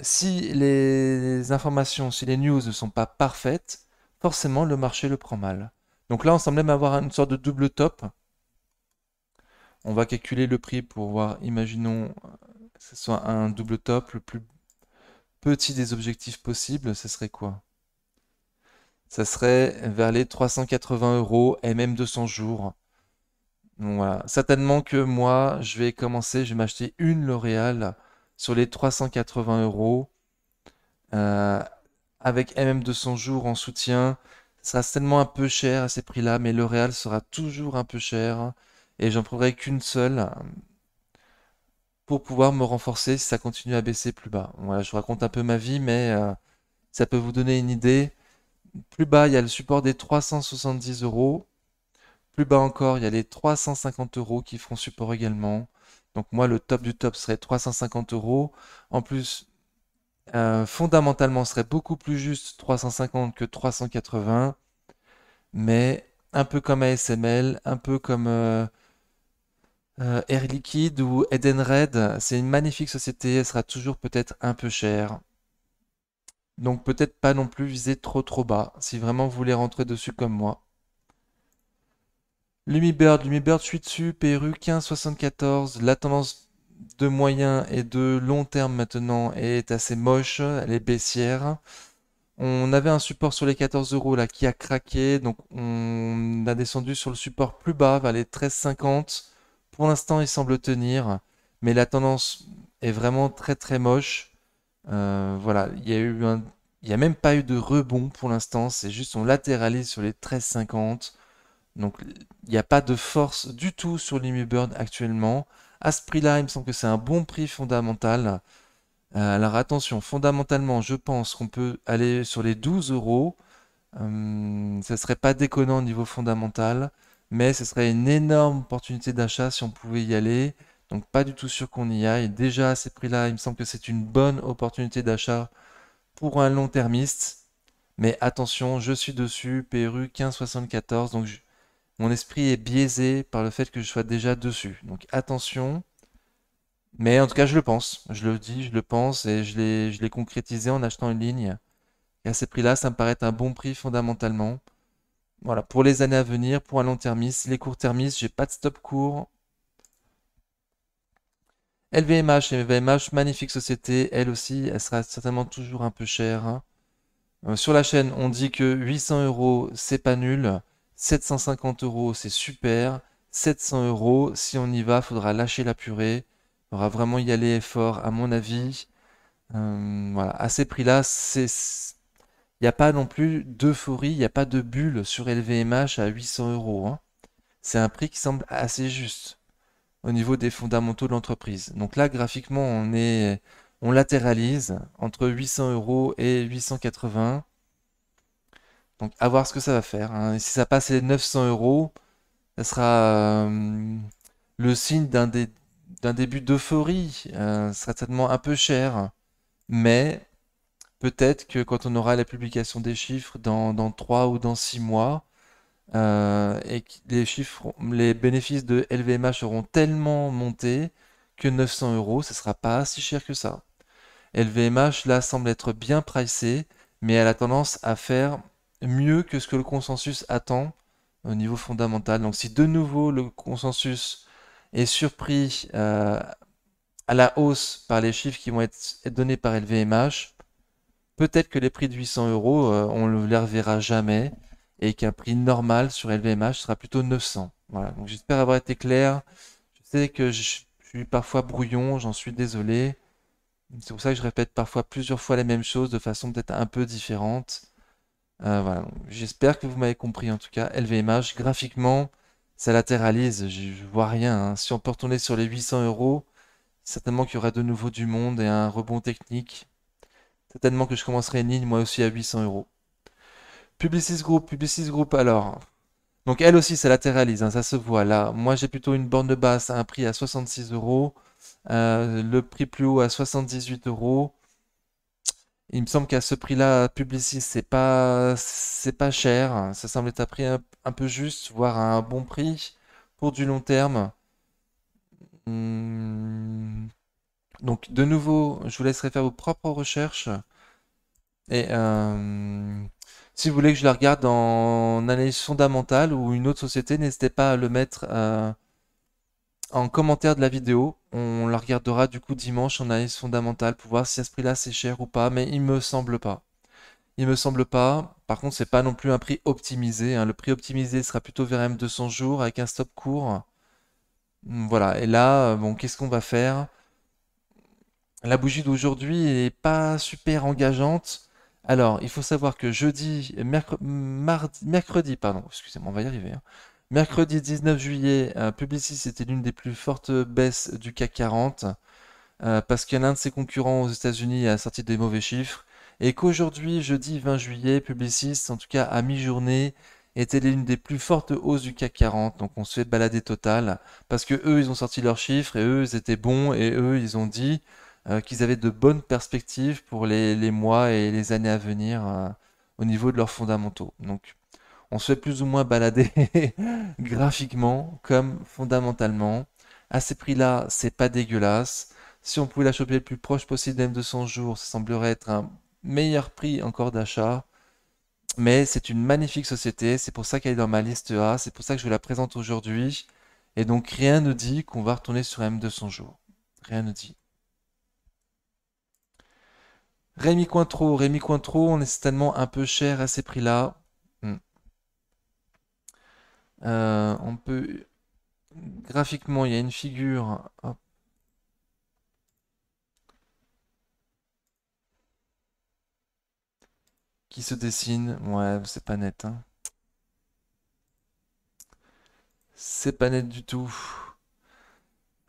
si les informations, si les news ne sont pas parfaites, forcément le marché le prend mal. Donc là, on semblait même avoir une sorte de double top on va calculer le prix pour voir, imaginons euh, que ce soit un double top, le plus petit des objectifs possibles, ce serait quoi Ça serait vers les 380 euros et même 200 jours. certainement que moi, je vais commencer, je vais m'acheter une L'Oréal sur les 380 euros. Euh, avec MM200 jours en soutien, ça sera certainement un peu cher à ces prix-là, mais L'Oréal sera toujours un peu cher et j'en prendrai qu'une seule euh, pour pouvoir me renforcer si ça continue à baisser plus bas. Voilà, je vous raconte un peu ma vie, mais euh, ça peut vous donner une idée. Plus bas, il y a le support des 370 euros. Plus bas encore, il y a les 350 euros qui feront support également. Donc moi, le top du top serait 350 euros. En plus, euh, fondamentalement, fondamentalement, serait beaucoup plus juste 350 que 380. Mais un peu comme ASML, un peu comme... Euh, Air Liquide ou Eden Red, c'est une magnifique société, elle sera toujours peut-être un peu chère. Donc peut-être pas non plus viser trop trop bas, si vraiment vous voulez rentrer dessus comme moi. Lumibird, Lumibird, je suis dessus, PRU 1574, la tendance de moyen et de long terme maintenant est assez moche, elle est baissière. On avait un support sur les 14 euros là qui a craqué, donc on a descendu sur le support plus bas valait les 13,50. Pour l'instant, il semble tenir, mais la tendance est vraiment très très moche. Euh, voilà, il y a eu Il n'y a même pas eu de rebond pour l'instant, c'est juste on latéralise sur les 13,50. Donc il n'y a pas de force du tout sur l'Imiburn actuellement. À ce prix-là, il me semble que c'est un bon prix fondamental. Euh, alors attention, fondamentalement, je pense qu'on peut aller sur les 12 euros. Ce euh, ne serait pas déconnant au niveau fondamental mais ce serait une énorme opportunité d'achat si on pouvait y aller. Donc pas du tout sûr qu'on y aille. Déjà à ces prix-là, il me semble que c'est une bonne opportunité d'achat pour un long-termiste. Mais attention, je suis dessus, PRU 1574, donc mon esprit est biaisé par le fait que je sois déjà dessus. Donc attention, mais en tout cas je le pense, je le dis, je le pense et je l'ai concrétisé en achetant une ligne. Et à ces prix-là, ça me paraît un bon prix fondamentalement. Voilà, pour les années à venir, pour un long termiste. Les courts termistes, j'ai pas de stop court. LVMH, LVMH, magnifique société, elle aussi, elle sera certainement toujours un peu chère. Hein. Euh, sur la chaîne, on dit que 800 euros, c'est pas nul. 750 euros, c'est super. 700 euros, si on y va, faudra lâcher la purée. Faudra vraiment y aller fort, à mon avis. Euh, voilà, à ces prix-là, c'est il n'y a pas non plus d'euphorie, il n'y a pas de bulle sur LVMH à 800 euros. Hein. C'est un prix qui semble assez juste au niveau des fondamentaux de l'entreprise. Donc là, graphiquement, on, est, on latéralise entre 800 euros et 880. Donc à voir ce que ça va faire. Hein. Si ça passe les 900 euros, ça sera euh, le signe d'un début d'euphorie. Euh, sera certainement un peu cher, mais peut-être que quand on aura la publication des chiffres dans, 3 ou dans 6 mois, euh, et les chiffres, les bénéfices de LVMH auront tellement monté que 900 euros, ce sera pas si cher que ça. LVMH, là, semble être bien pricé, mais elle a tendance à faire mieux que ce que le consensus attend au niveau fondamental. Donc si de nouveau le consensus est surpris euh, à la hausse par les chiffres qui vont être donnés par LVMH, peut-être que les prix de 800 euros, euh, on ne les reverra jamais et qu'un prix normal sur LVMH sera plutôt 900. Voilà, donc j'espère avoir été clair. Je sais que je suis parfois brouillon, j'en suis désolé. C'est pour ça que je répète parfois plusieurs fois les mêmes choses de façon peut-être un peu différente. Euh, voilà, j'espère que vous m'avez compris en tout cas. LVMH, graphiquement, ça latéralise, je, vois rien. Hein. Si on peut retourner sur les 800 euros, certainement qu'il y aura de nouveau du monde et un rebond technique. Certainement que je commencerai une ligne moi aussi à 800 euros. Publicis Group, Publicis Group alors. Donc elle aussi, ça latéralise, hein, ça se voit là. Moi j'ai plutôt une borne de basse à un prix à 66 euros. Euh, le prix plus haut à 78 euros. Il me semble qu'à ce prix-là, Publicis, c'est pas, c'est pas cher. Ça semble être un prix un, peu juste, voire un bon prix pour du long terme. Hmm. Donc de nouveau, je vous laisserai faire vos propres recherches. Et euh, si vous voulez que je la regarde en analyse fondamentale ou une autre société, n'hésitez pas à le mettre euh, en commentaire de la vidéo. On la regardera du coup dimanche en analyse fondamentale pour voir si à ce prix-là c'est cher ou pas, mais il me semble pas. Il me semble pas. Par contre, c'est pas non plus un prix optimisé. Hein. Le prix optimisé sera plutôt vers M200 jours avec un stop court. Voilà. Et là, euh, bon, qu'est-ce qu'on va faire la bougie d'aujourd'hui n'est pas super engageante. Alors, il faut savoir que jeudi, mercredi, mardi, mercredi pardon, excusez-moi, on va y arriver. Hein. Mercredi 19 juillet, euh, Publicis était l'une des plus fortes baisses du CAC 40 euh, parce qu'un de ses concurrents aux États-Unis a sorti des mauvais chiffres et qu'aujourd'hui, jeudi 20 juillet, Publicis, en tout cas à mi-journée, était l'une des plus fortes hausses du CAC 40. Donc on se fait balader total parce que eux, ils ont sorti leurs chiffres et eux, ils étaient bons et eux, ils ont dit euh, qu'ils avaient de bonnes perspectives pour les, mois et les années à venir euh, au niveau de leurs fondamentaux. Donc on se fait plus ou moins balader graphiquement comme fondamentalement. À ces prix-là, c'est pas dégueulasse. Si on pouvait la choper le plus proche possible de M200 jours, ça semblerait être un meilleur prix encore d'achat. Mais c'est une magnifique société, c'est pour ça qu'elle est dans ma liste A, c'est pour ça que je la présente aujourd'hui. Et donc rien ne dit qu'on va retourner sur M200 jours. Rien ne dit. Rémi Cointreau, Rémi Cointreau, on est certainement un peu cher à ces prix-là. Hmm. Euh, on peut. Graphiquement, il y a une figure. Qui se dessine. Ouais, c'est pas net. Hein. C'est pas net du tout.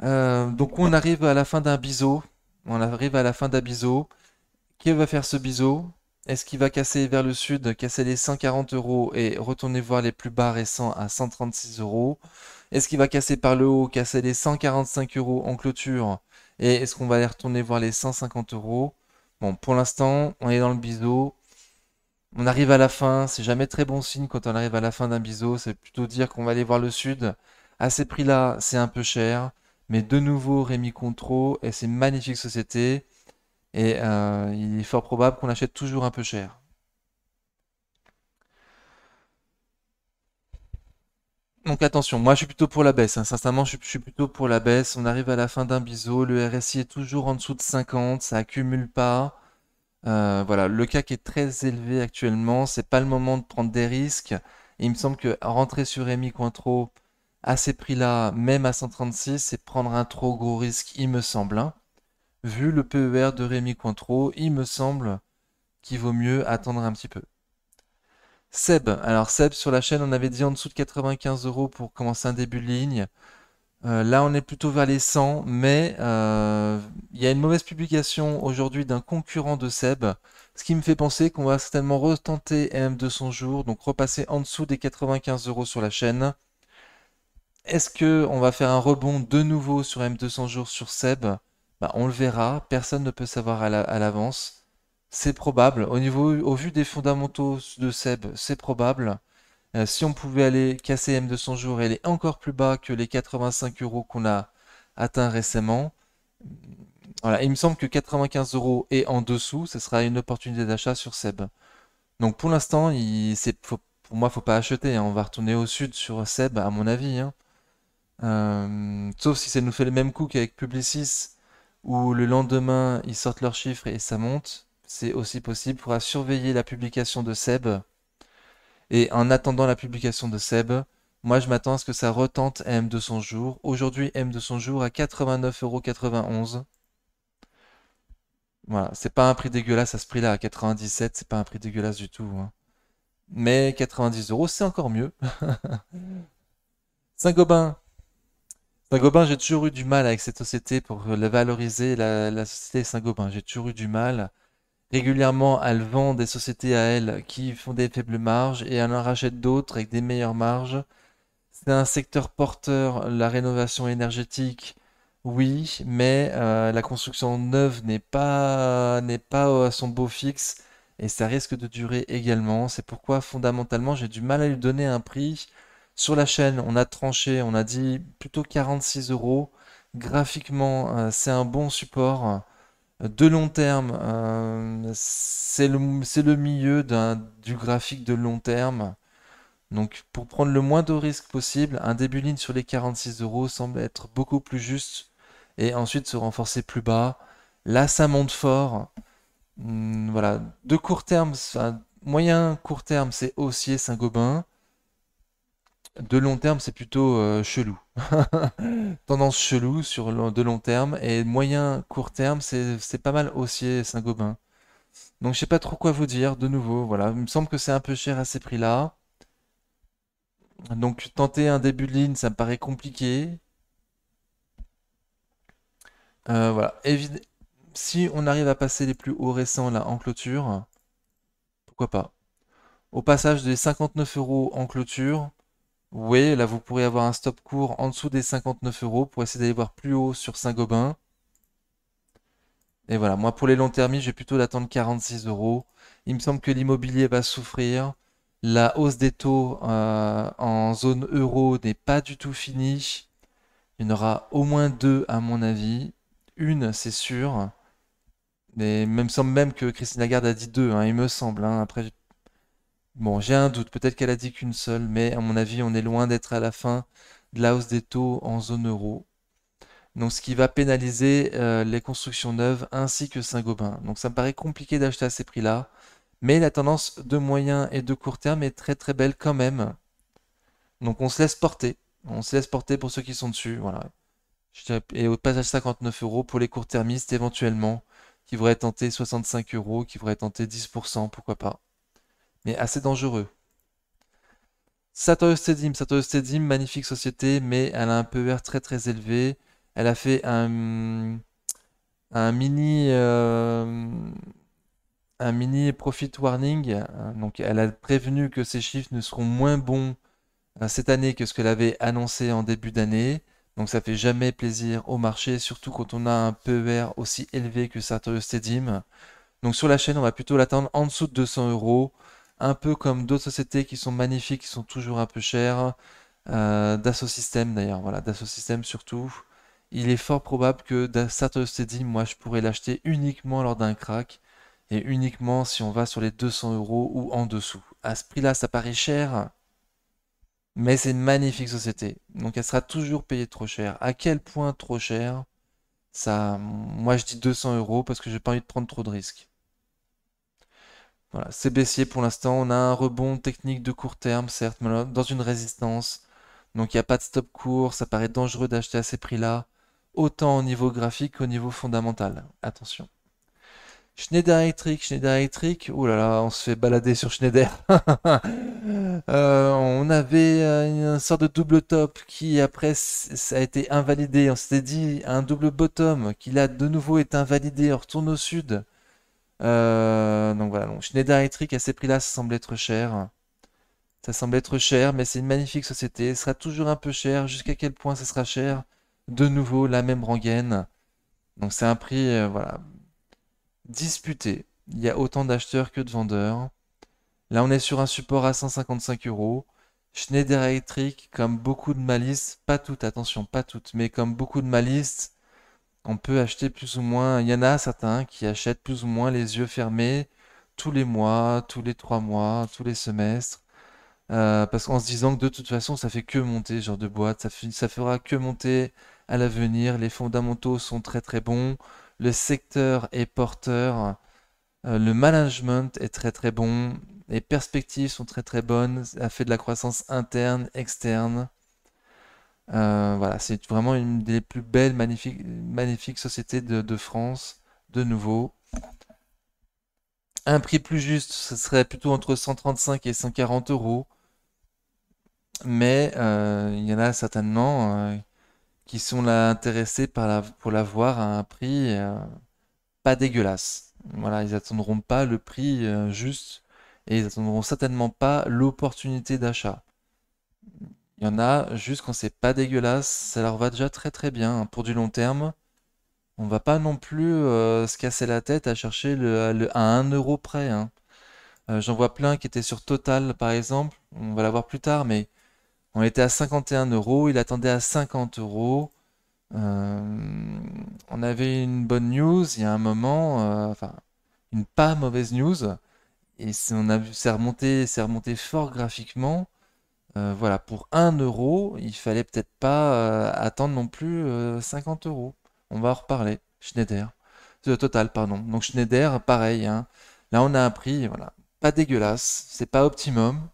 Euh, donc on arrive à la fin d'un biseau. On arrive à la fin d'un biseau. Qui va faire ce biseau Est-ce qu'il va casser vers le sud, casser les 140 euros et retourner voir les plus bas récents à 136 euros Est-ce qu'il va casser par le haut, casser les 145 euros en clôture Et est-ce qu'on va aller retourner voir les 150 euros Bon, pour l'instant, on est dans le biseau. On arrive à la fin, c'est jamais très bon signe quand on arrive à la fin d'un biseau, c'est plutôt dire qu'on va aller voir le sud. À ces prix-là, c'est un peu cher, mais de nouveau Rémi Contro et ses magnifiques sociétés et euh, il est fort probable qu'on achète toujours un peu cher. Donc attention, moi je suis plutôt pour la baisse, hein. sincèrement je suis, plutôt pour la baisse, on arrive à la fin d'un biseau, le RSI est toujours en dessous de 50, ça accumule pas, euh, voilà, le CAC est très élevé actuellement, c'est pas le moment de prendre des risques, il me semble que rentrer sur coin Cointreau à ces prix-là, même à 136, c'est prendre un trop gros risque, il me semble, hein vu le PER de Rémi Cointreau, il me semble qu'il vaut mieux attendre un petit peu. Seb, alors Seb sur la chaîne, on avait dit en dessous de 95 euros pour commencer un début de ligne. Euh, là, on est plutôt vers les 100, mais euh, il y a une mauvaise publication aujourd'hui d'un concurrent de Seb, ce qui me fait penser qu'on va certainement retenter M200 jours, donc repasser en dessous des 95 euros sur la chaîne. Est-ce que on va faire un rebond de nouveau sur M200 jours sur Seb bah, on le verra, personne ne peut savoir à l'avance. c'est probable. Au, niveau, au vu des fondamentaux de Seb, c'est probable. Euh, si on pouvait aller casser M200 jours, elle est encore plus bas que les 85 euros qu'on a atteint récemment. Voilà, il me semble que 95 euros et en dessous, ce sera une opportunité d'achat sur Seb. Donc pour l'instant, pour moi, il ne faut pas acheter. Hein. On va retourner au sud sur Seb, à mon avis. Hein. Euh, sauf si ça nous fait le même coup qu'avec Publicis ou le lendemain ils sortent leurs chiffres et ça monte, c'est aussi possible. pour surveiller la publication de Seb. Et en attendant la publication de Seb, moi je m'attends à ce que ça retente M de son jour. Aujourd'hui, M de son jour à 89,91€. Voilà, c'est pas un prix dégueulasse à ce prix-là, à 97, c'est pas un prix dégueulasse du tout. Hein. Mais 90 euros, c'est encore mieux. Saint-Gobain, Saint-Gobain, j'ai toujours eu du mal avec cette société pour la valoriser, la, société Saint-Gobain. J'ai toujours eu du mal. Régulièrement, elle vend des sociétés à elle qui font des faibles marges et elle en rachète d'autres avec des meilleures marges. C'est un secteur porteur, la rénovation énergétique, oui, mais euh, la construction neuve n'est pas à son beau fixe et ça risque de durer également. C'est pourquoi fondamentalement j'ai du mal à lui donner un prix sur la chaîne, on a tranché, on a dit plutôt 46 euros. Graphiquement, euh, c'est un bon support. De long terme, euh, c'est le, milieu du graphique de long terme. Donc pour prendre le moins de risques possible, un début ligne sur les 46 euros semble être beaucoup plus juste et ensuite se renforcer plus bas. Là, ça monte fort. Hmm, voilà, de court terme, moyen court terme, c'est haussier Saint-Gobain de long terme, c'est plutôt euh, chelou. Tendance chelou sur de long terme. Et moyen, court terme, c'est pas mal haussier Saint-Gobain. Donc je sais pas trop quoi vous dire, de nouveau. Voilà, il me semble que c'est un peu cher à ces prix-là. Donc tenter un début de ligne, ça me paraît compliqué. Euh, voilà. si on arrive à passer les plus hauts récents là en clôture, pourquoi pas. Au passage des 59 euros en clôture, oui, là vous pourrez avoir un stop court en dessous des 59 euros pour essayer d'aller voir plus haut sur Saint-Gobain. Et voilà, moi pour les longs termes, j'ai plutôt d'attendre 46 euros. Il me semble que l'immobilier va souffrir. La hausse des taux euh, en zone euro n'est pas du tout finie. Il y en aura au moins deux à mon avis. Une, c'est sûr. Mais il me semble même que Christine Lagarde a dit deux, hein, il me semble. Hein. Après, Bon, j'ai un doute, peut-être qu'elle a dit qu'une seule, mais à mon avis, on est loin d'être à la fin de la hausse des taux en zone euro. Donc, ce qui va pénaliser euh, les constructions neuves ainsi que Saint-Gobain. Donc, ça me paraît compliqué d'acheter à ces prix-là. Mais la tendance de moyen et de court terme est très très belle quand même. Donc, on se laisse porter. On se laisse porter pour ceux qui sont dessus. Voilà. Et au passage 59 euros pour les court-termistes éventuellement qui voudraient tenter 65 euros, qui voudraient tenter 10%, pourquoi pas mais assez dangereux. Sartorius Tedim, magnifique société, mais elle a un PER très très élevé. Elle a fait un, un mini euh, un mini profit warning. Donc elle a prévenu que ses chiffres ne seront moins bons euh, cette année que ce qu'elle avait annoncé en début d'année. Donc ça fait jamais plaisir au marché, surtout quand on a un PER aussi élevé que Sartorius Tedim. Donc sur la chaîne, on va plutôt l'attendre en dessous de 200 euros un peu comme d'autres sociétés qui sont magnifiques, qui sont toujours un peu chères. Euh, Dassault System d'ailleurs, voilà, Dassault System surtout. Il est fort probable que Dassault system moi je pourrais l'acheter uniquement lors d'un crack et uniquement si on va sur les 200 euros ou en dessous. À ce prix-là, ça paraît cher, mais c'est une magnifique société. Donc elle sera toujours payée trop cher. À quel point trop cher Ça, moi je dis 200 euros parce que j'ai pas envie de prendre trop de risques. Voilà, c'est baissier pour l'instant. On a un rebond technique de court terme, certes, mais dans une résistance. Donc il n'y a pas de stop court. Ça paraît dangereux d'acheter à ces prix-là, autant au niveau graphique qu'au niveau fondamental. Attention. Schneider Electric, Schneider Electric. Ouh là là, on se fait balader sur Schneider. Euh, on avait euh, une sorte de double top qui après ça a été invalidé. On s'était dit un double bottom qui là de nouveau est invalidé. On retourne au sud. Euh, donc voilà, donc Schneider Electric à ces prix-là, ça semble être cher. Ça semble être cher, mais c'est une magnifique société. Ce sera toujours un peu cher. Jusqu'à quel point ça sera cher De nouveau, la même rengaine. Donc c'est un prix, euh, voilà, disputé. Il y a autant d'acheteurs que de vendeurs. Là, on est sur un support à 155 euros. Schneider Electric, comme beaucoup de ma pas toutes, attention, pas toutes, mais comme beaucoup de ma on peut acheter plus ou moins. Il y en a certains qui achètent plus ou moins les yeux fermés tous les mois, tous les trois mois, tous les semestres. Euh, parce qu'en se disant que de toute façon, ça fait que monter, ce genre de boîte. Ça, fera que monter à l'avenir. Les fondamentaux sont très très bons. Le secteur est porteur. Euh, le management est très très bon. Les perspectives sont très très bonnes. Ça fait de la croissance interne, externe. Euh, voilà, c'est vraiment une des plus belles, magnifiques, sociétés de, France, de nouveau. Un prix plus juste, ce serait plutôt entre 135 et 140 euros. Mais euh, il y en a certainement euh, qui sont là intéressés par la, pour l'avoir à un prix pas dégueulasse. Voilà, ils n'attendront pas le prix juste et ils attendront certainement pas l'opportunité d'achat. Il y en a juste quand c'est pas dégueulasse, ça leur va déjà très très bien. Hein. Pour du long terme, on va pas non plus euh, se casser la tête à chercher le, à 1 euro près. Hein. Euh, j'en vois plein qui étaient sur Total par exemple, on va l'avoir plus tard, mais on était à 51 euros, il attendait à 50 euros. Euh, on avait une bonne news il y a un moment, enfin une pas mauvaise news, et on a vu, c'est remonté fort graphiquement. Euh, voilà, pour 1 euro, il fallait peut-être pas euh, attendre non plus 50 euh, euros. On va en reparler. Schneider. Total, pardon. Donc Schneider, pareil. Hein. Là, on a un prix, voilà, pas dégueulasse. C'est pas optimum.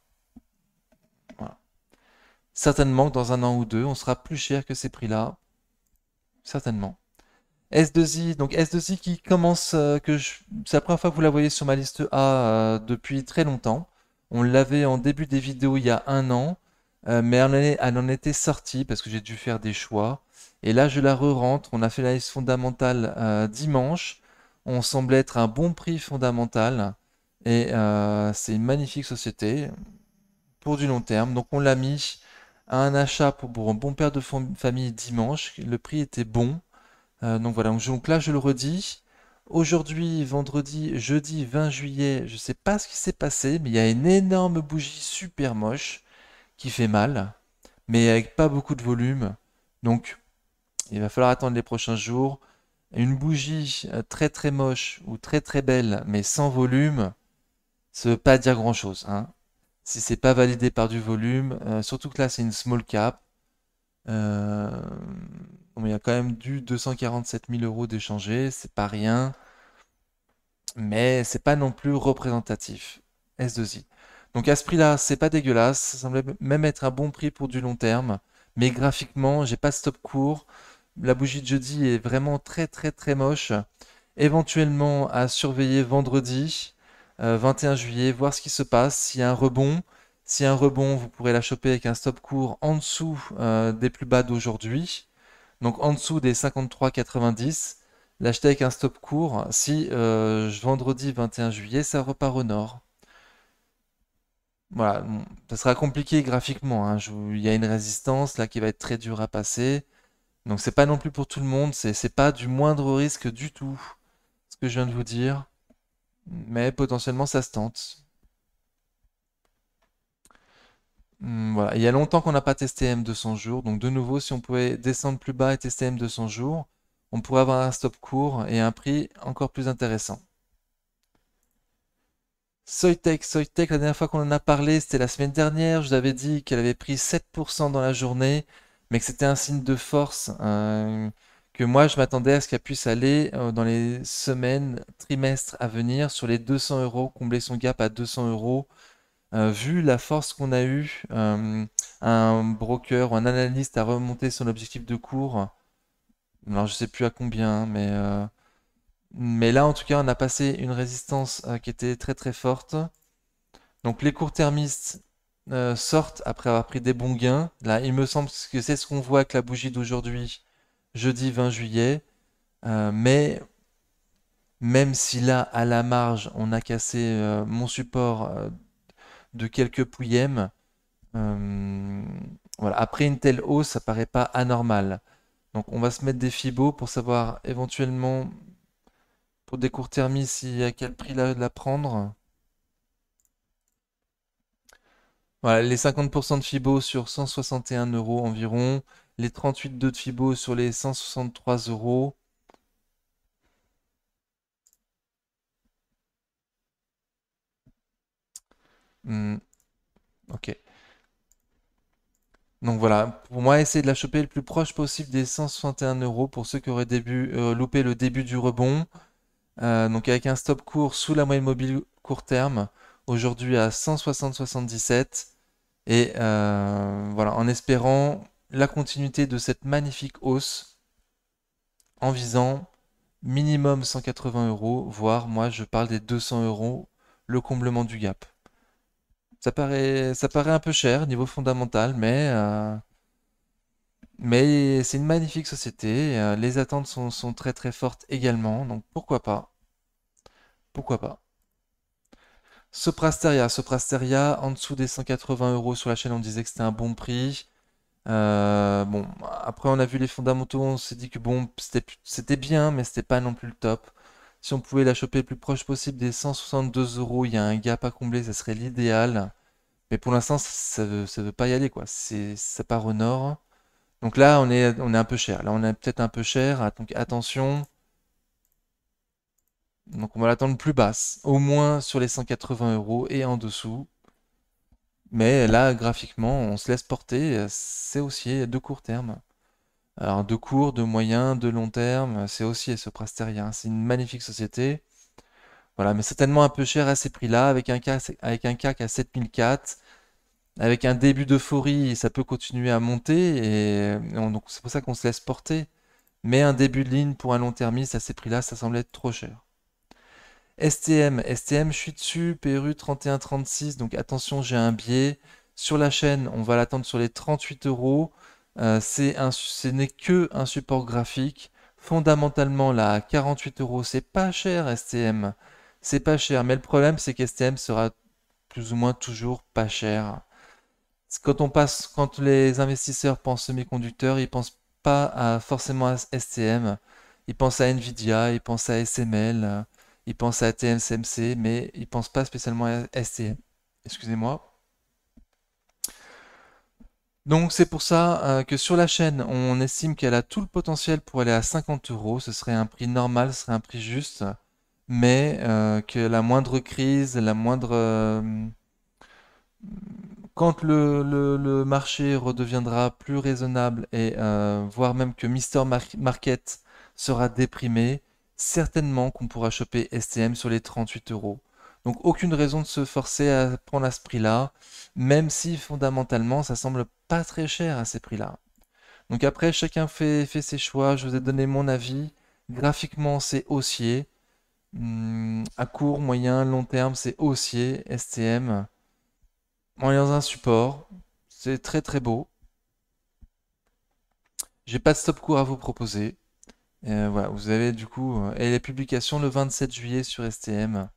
Voilà. Certainement que dans un an ou deux, on sera plus cher que ces prix-là. Certainement. S2I, donc S2I qui commence, que je... c'est la première fois que vous la voyez sur ma liste A depuis très longtemps. On l'avait en début des vidéos il y a un an, euh, mais elle en, était sortie parce que j'ai dû faire des choix. Et là, je la re-rentre. On a fait l'analyse fondamentale euh, dimanche. On semble être un bon prix fondamental. Et euh, c'est une magnifique société pour du long terme. Donc, on l'a mis à un achat pour, un bon père de famille dimanche. Le prix était bon. donc voilà, donc là, je le redis. Aujourd'hui, vendredi, jeudi 20 juillet, je ne sais pas ce qui s'est passé, mais il y a une énorme bougie super moche qui fait mal, mais avec pas beaucoup de volume. Donc, il va falloir attendre les prochains jours. Une bougie euh, très très moche ou très très belle, mais sans volume, ça veut pas dire grand chose. Hein si c'est pas validé par du volume, euh, surtout que là c'est une small cap, il euh, y a quand même dû 247 000 euros d'échanger, c'est pas rien, mais c'est pas non plus représentatif. S2I. Donc à ce prix-là, c'est pas dégueulasse, ça semblait même être un bon prix pour du long terme, mais graphiquement, j'ai pas stop court. La bougie de jeudi est vraiment très très très moche. Éventuellement à surveiller vendredi, 21 euh, juillet, voir ce qui se passe, s'il y a un rebond. Si un rebond, vous pourrez la choper avec un stop court en dessous euh, des plus bas d'aujourd'hui. Donc en dessous des 53,90. L'acheter avec un stop court si euh, vendredi 21 juillet, ça repart au nord. Voilà, ça sera compliqué graphiquement. Hein. il y a une résistance là qui va être très dure à passer. Donc c'est pas non plus pour tout le monde. C'est pas du moindre risque du tout. Ce que je viens de vous dire. Mais potentiellement ça se tente. Hmm, il y a longtemps qu'on n'a pas testé M200 jours, donc de nouveau, si on pouvait descendre plus bas et tester M200 jours, on pourrait avoir un stop court et un prix encore plus intéressant. Soytech, Soytech, la dernière fois qu'on en a parlé, c'était la semaine dernière, je vous avais dit qu'elle avait pris 7% dans la journée, mais que c'était un signe de force, euh, que moi je m'attendais à ce qu'elle puisse aller euh, dans les semaines, trimestres à venir sur les 200 euros, combler son gap à 200 euros euh, vu la force qu'on a eue, euh, un broker ou un analyste a remonté son objectif de cours. Alors je sais plus à combien, mais, euh, mais là en tout cas on a passé une résistance qui était très très forte. Donc les cours thermistes sortent après avoir pris des bons gains. Là il me semble que c'est ce qu'on voit avec la bougie d'aujourd'hui, jeudi 20 juillet. mais même si là à la marge on a cassé mon support de quelques pouillèmes. Euh, voilà. Après une telle hausse, ça paraît pas anormal. Donc on va se mettre des fibos pour savoir éventuellement pour des courts termis si à quel prix la, la prendre. Voilà, les 50% de FIBO sur 161 euros environ, les 38,2 de FIBO sur les 163 euros. Hmm. Ok. Donc voilà, pour moi, essayer de la choper le plus proche possible des 161 euros pour ceux qui auraient début, euh, loupé le début du rebond. Euh, donc avec un stop court sous la moyenne mobile court terme, aujourd'hui à 160,77. Et euh, voilà, en espérant la continuité de cette magnifique hausse, en visant minimum 180 euros, voire moi je parle des 200 euros, le comblement du gap. Ça paraît, ça paraît un peu cher niveau fondamental, mais, euh, mais c'est une magnifique société. Euh, les attentes sont, très très fortes également, donc pourquoi pas Pourquoi pas Soprasteria, Soprasteria, en dessous des 180 euros sur la chaîne, on disait que c'était un bon prix. Euh, bon, après on a vu les fondamentaux, on s'est dit que bon, c'était bien, mais c'était pas non plus le top. Si on pouvait la choper le plus proche possible des 162 euros, il y a un gap à combler, ça serait l'idéal. Mais pour l'instant, ça ne veut, pas y aller, quoi. Ça part au nord. Donc là, on est, on est un peu cher. Là, on est peut-être un peu cher, donc attention. Donc on va l'attendre plus basse, au moins sur les 180 euros et en dessous. Mais là, graphiquement, on se laisse porter, c'est aussi de court terme. Alors de court, de moyen, de long terme, c'est aussi ce C'est une magnifique société. Voilà, mais certainement un peu cher à ces prix-là, avec un CAC, avec un CAC à 7004. Avec un début d'euphorie, ça peut continuer à monter. Et, donc c'est pour ça qu'on se laisse porter. Mais un début de ligne pour un long termiste à ces prix-là, ça semble être trop cher. STM, STM, je suis dessus, PRU 3136, donc attention, j'ai un biais. Sur la chaîne, on va l'attendre sur les 38 euros. Euh, ce n'est que un support graphique. Fondamentalement, là, 48 euros, c'est pas cher, STM. C'est pas cher, mais le problème, c'est que qu'STM sera plus ou moins toujours pas cher. Quand on passe, quand les investisseurs pensent semi-conducteurs, ils pensent pas forcément à STM. Ils pensent à Nvidia, ils pensent à SML, ils pensent à TSMC, mais ils pensent pas spécialement à STM. Excusez-moi. Donc c'est pour ça euh, que sur la chaîne, on estime qu'elle a tout le potentiel pour aller à 50 euros. Ce serait un prix normal, ce serait un prix juste, mais euh, que la moindre crise, la moindre euh, quand le, marché redeviendra plus raisonnable et voire même que Mister Market sera déprimé, certainement qu'on pourra choper STM sur les 38 euros. Donc aucune raison de se forcer à prendre à ce prix-là, même si fondamentalement ça semble pas très cher à ces prix-là. Donc après, chacun fait, ses choix, je vous ai donné mon avis. Graphiquement, c'est haussier. Hmm, à court, moyen, long terme, c'est haussier, STM. On est dans un support, c'est très très beau. J'ai pas de stop court à vous proposer. Euh, voilà, vous avez du coup euh, et les publications le 27 juillet sur STM.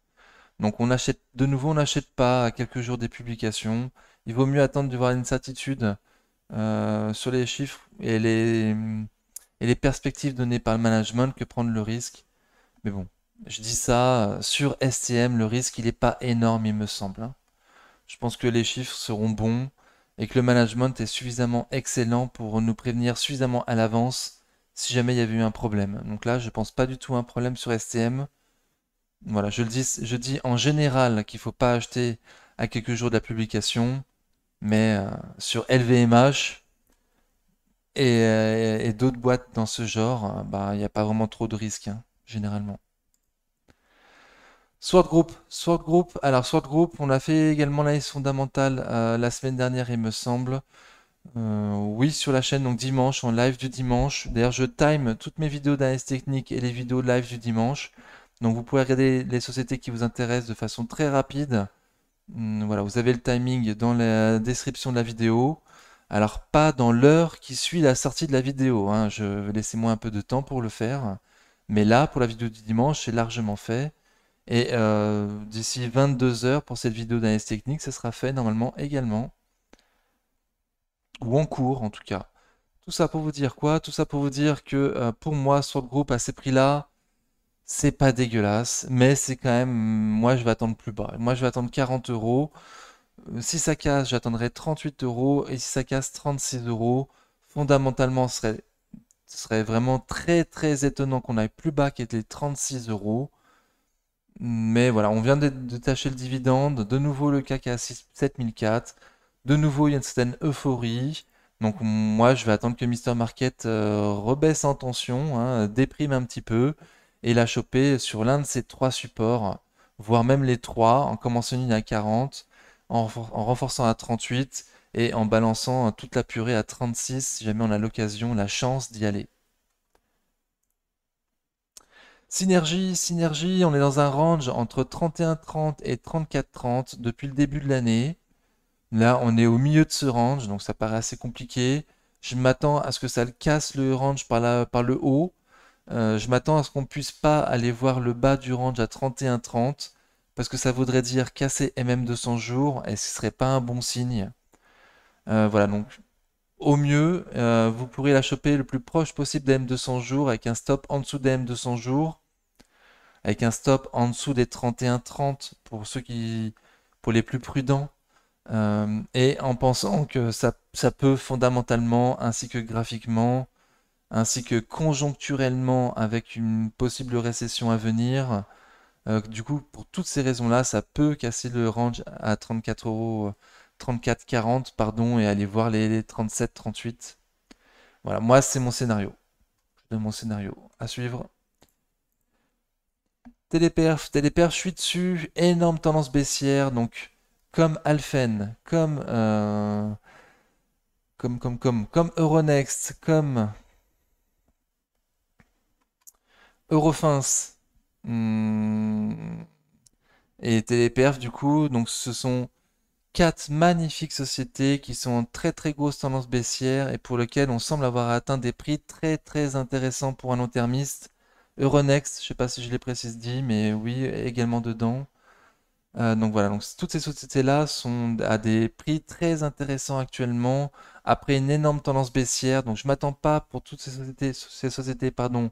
Donc on achète de nouveau, on n'achète pas à quelques jours des publications. Il vaut mieux attendre d'avoir voir une certitude euh, sur les chiffres et les, et les perspectives données par le management que prendre le risque. Mais bon, je dis ça, euh, sur STM, le risque, il n'est pas énorme, il me semble. Hein. Je pense que les chiffres seront bons et que le management est suffisamment excellent pour nous prévenir suffisamment à l'avance si jamais il y avait eu un problème. Donc là, je pense pas du tout à un problème sur STM. Voilà, je, le dis, je dis en général qu'il ne faut pas acheter à quelques jours de la publication, mais euh, sur LVMH euh, et, d'autres boîtes dans ce genre, euh, bah, il n'y a pas vraiment trop de risques, hein, généralement. Sword Group, Sword Group, alors Sword Group, on a fait également l'analyse fondamentale la semaine dernière, il me semble. oui, sur la chaîne, donc dimanche, en live du dimanche. D'ailleurs, je time toutes mes vidéos d'analyse technique et les vidéos live du dimanche. Donc vous pouvez regarder les sociétés qui vous intéressent de façon très rapide. Hmm, voilà, vous avez le timing dans la description de la vidéo. Alors pas dans l'heure qui suit la sortie de la vidéo. Hein. Je vais laisser moi un peu de temps pour le faire. Mais là, pour la vidéo du dimanche, c'est largement fait. Et euh, d'ici 22h pour cette vidéo d'analyse technique, ça sera fait normalement également. Ou en cours en tout cas. Tout ça pour vous dire quoi Tout ça pour vous dire que euh, pour moi, sur le groupe, à ces prix-là, c'est pas dégueulasse, mais c'est quand même, moi je vais attendre plus bas. Moi je vais attendre 40 euros. Euh, si ça casse, j'attendrai 38 euros. Et si ça casse, 36 euros. Fondamentalement, ce serait, vraiment très très étonnant qu'on aille plus bas qu'à 36 euros. Mais voilà, on vient de détacher le dividende. De nouveau, le CAC 7004. De nouveau, il y a une certaine euphorie. Donc moi, je vais attendre que Mister Market euh, rebaisse en tension, hein, déprime un petit peu et la choper sur l'un de ces trois supports, voire même les trois, en commençant une à 40, en, renforçant à 38 et en balançant toute la purée à 36 si jamais on a l'occasion, la chance d'y aller. Synergie, synergie, on est dans un range entre 31,30 et 34,30 depuis le début de l'année. Là, on est au milieu de ce range, donc ça paraît assez compliqué. Je m'attends à ce que ça le casse le range par, par le haut. Euh, je m'attends à ce qu'on puisse pas aller voir le bas du range à 31,30 parce que ça voudrait dire casser MM 200 jours et ce serait pas un bon signe. Euh, voilà donc au mieux euh, vous pourrez la choper le plus proche possible des M200 jours avec un stop en dessous des M200 jours avec un stop en dessous des 31,30 pour ceux qui pour les plus prudents et en pensant que ça peut fondamentalement ainsi que graphiquement ainsi que conjoncturellement avec une possible récession à venir. Euh, du coup, pour toutes ces raisons-là, ça peut casser le range à 34 euros, 34-40 pardon, et aller voir les, 37, 38. Voilà, moi c'est mon scénario. De mon scénario à suivre. Téléperf, téléperf, je suis dessus. Énorme tendance baissière, donc comme Alphen, comme euh, comme comme Euronext, comme Eurofins hmm. et Téléperf, du coup. Donc, ce sont quatre magnifiques sociétés qui sont en très très grosse tendance baissière et pour lesquelles on semble avoir atteint des prix très très intéressants pour un long-termiste. Euronext, je sais pas si je l'ai précise dit, mais oui, également dedans. Euh, donc voilà, toutes ces sociétés-là sont à des prix très intéressants actuellement, après une énorme tendance baissière. Donc je m'attends pas pour toutes ces sociétés, ces sociétés pardon,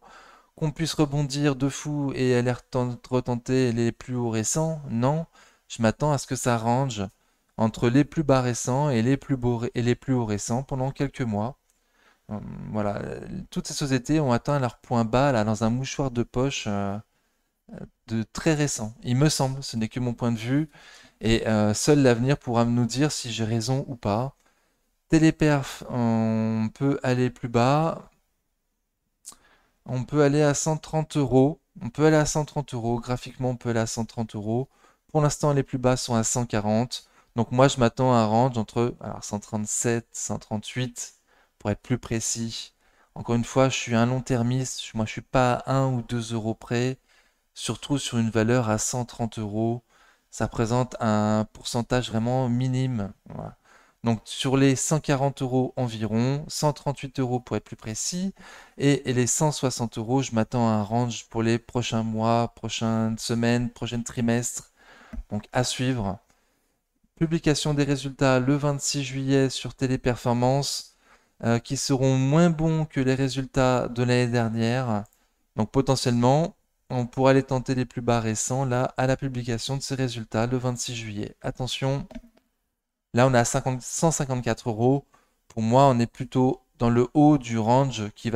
qu'on puisse rebondir de fou et aller retenter les plus hauts récents, non. Je m'attends à ce que ça range entre les plus bas récents et les plus, hauts récents pendant quelques mois. Hum, voilà, toutes ces sociétés ont atteint leur point bas là, dans un mouchoir de poche euh, de très récent. Il me semble, ce n'est que mon point de vue, et euh, seul l'avenir pourra nous dire si j'ai raison ou pas. Téléperf, on peut aller plus bas, on peut aller à 130 euros. On peut aller à 130 euros. Graphiquement, on peut aller à 130 euros. Pour l'instant, les plus bas sont à 140. Donc moi, je m'attends à un range entre 137, 138, pour être plus précis. Encore une fois, je suis un long-termiste. Moi, je suis pas à 1 ou 2 euros près. Surtout sur une valeur à 130 euros. Ça présente un pourcentage vraiment minime. Voilà. Donc sur les 140 euros environ, 138 euros pour être plus précis, et, les 160 euros, je m'attends à un range pour les prochains mois, prochaines semaines, prochains trimestres. Donc à suivre. Publication des résultats le 26 juillet sur Téléperformance, euh, qui seront moins bons que les résultats de l'année dernière. Donc potentiellement, on pourra les tenter les plus bas récents là à la publication de ces résultats le 26 juillet. Attention, Là, on est à 154 euros. Pour moi, on est plutôt dans le haut du range qui,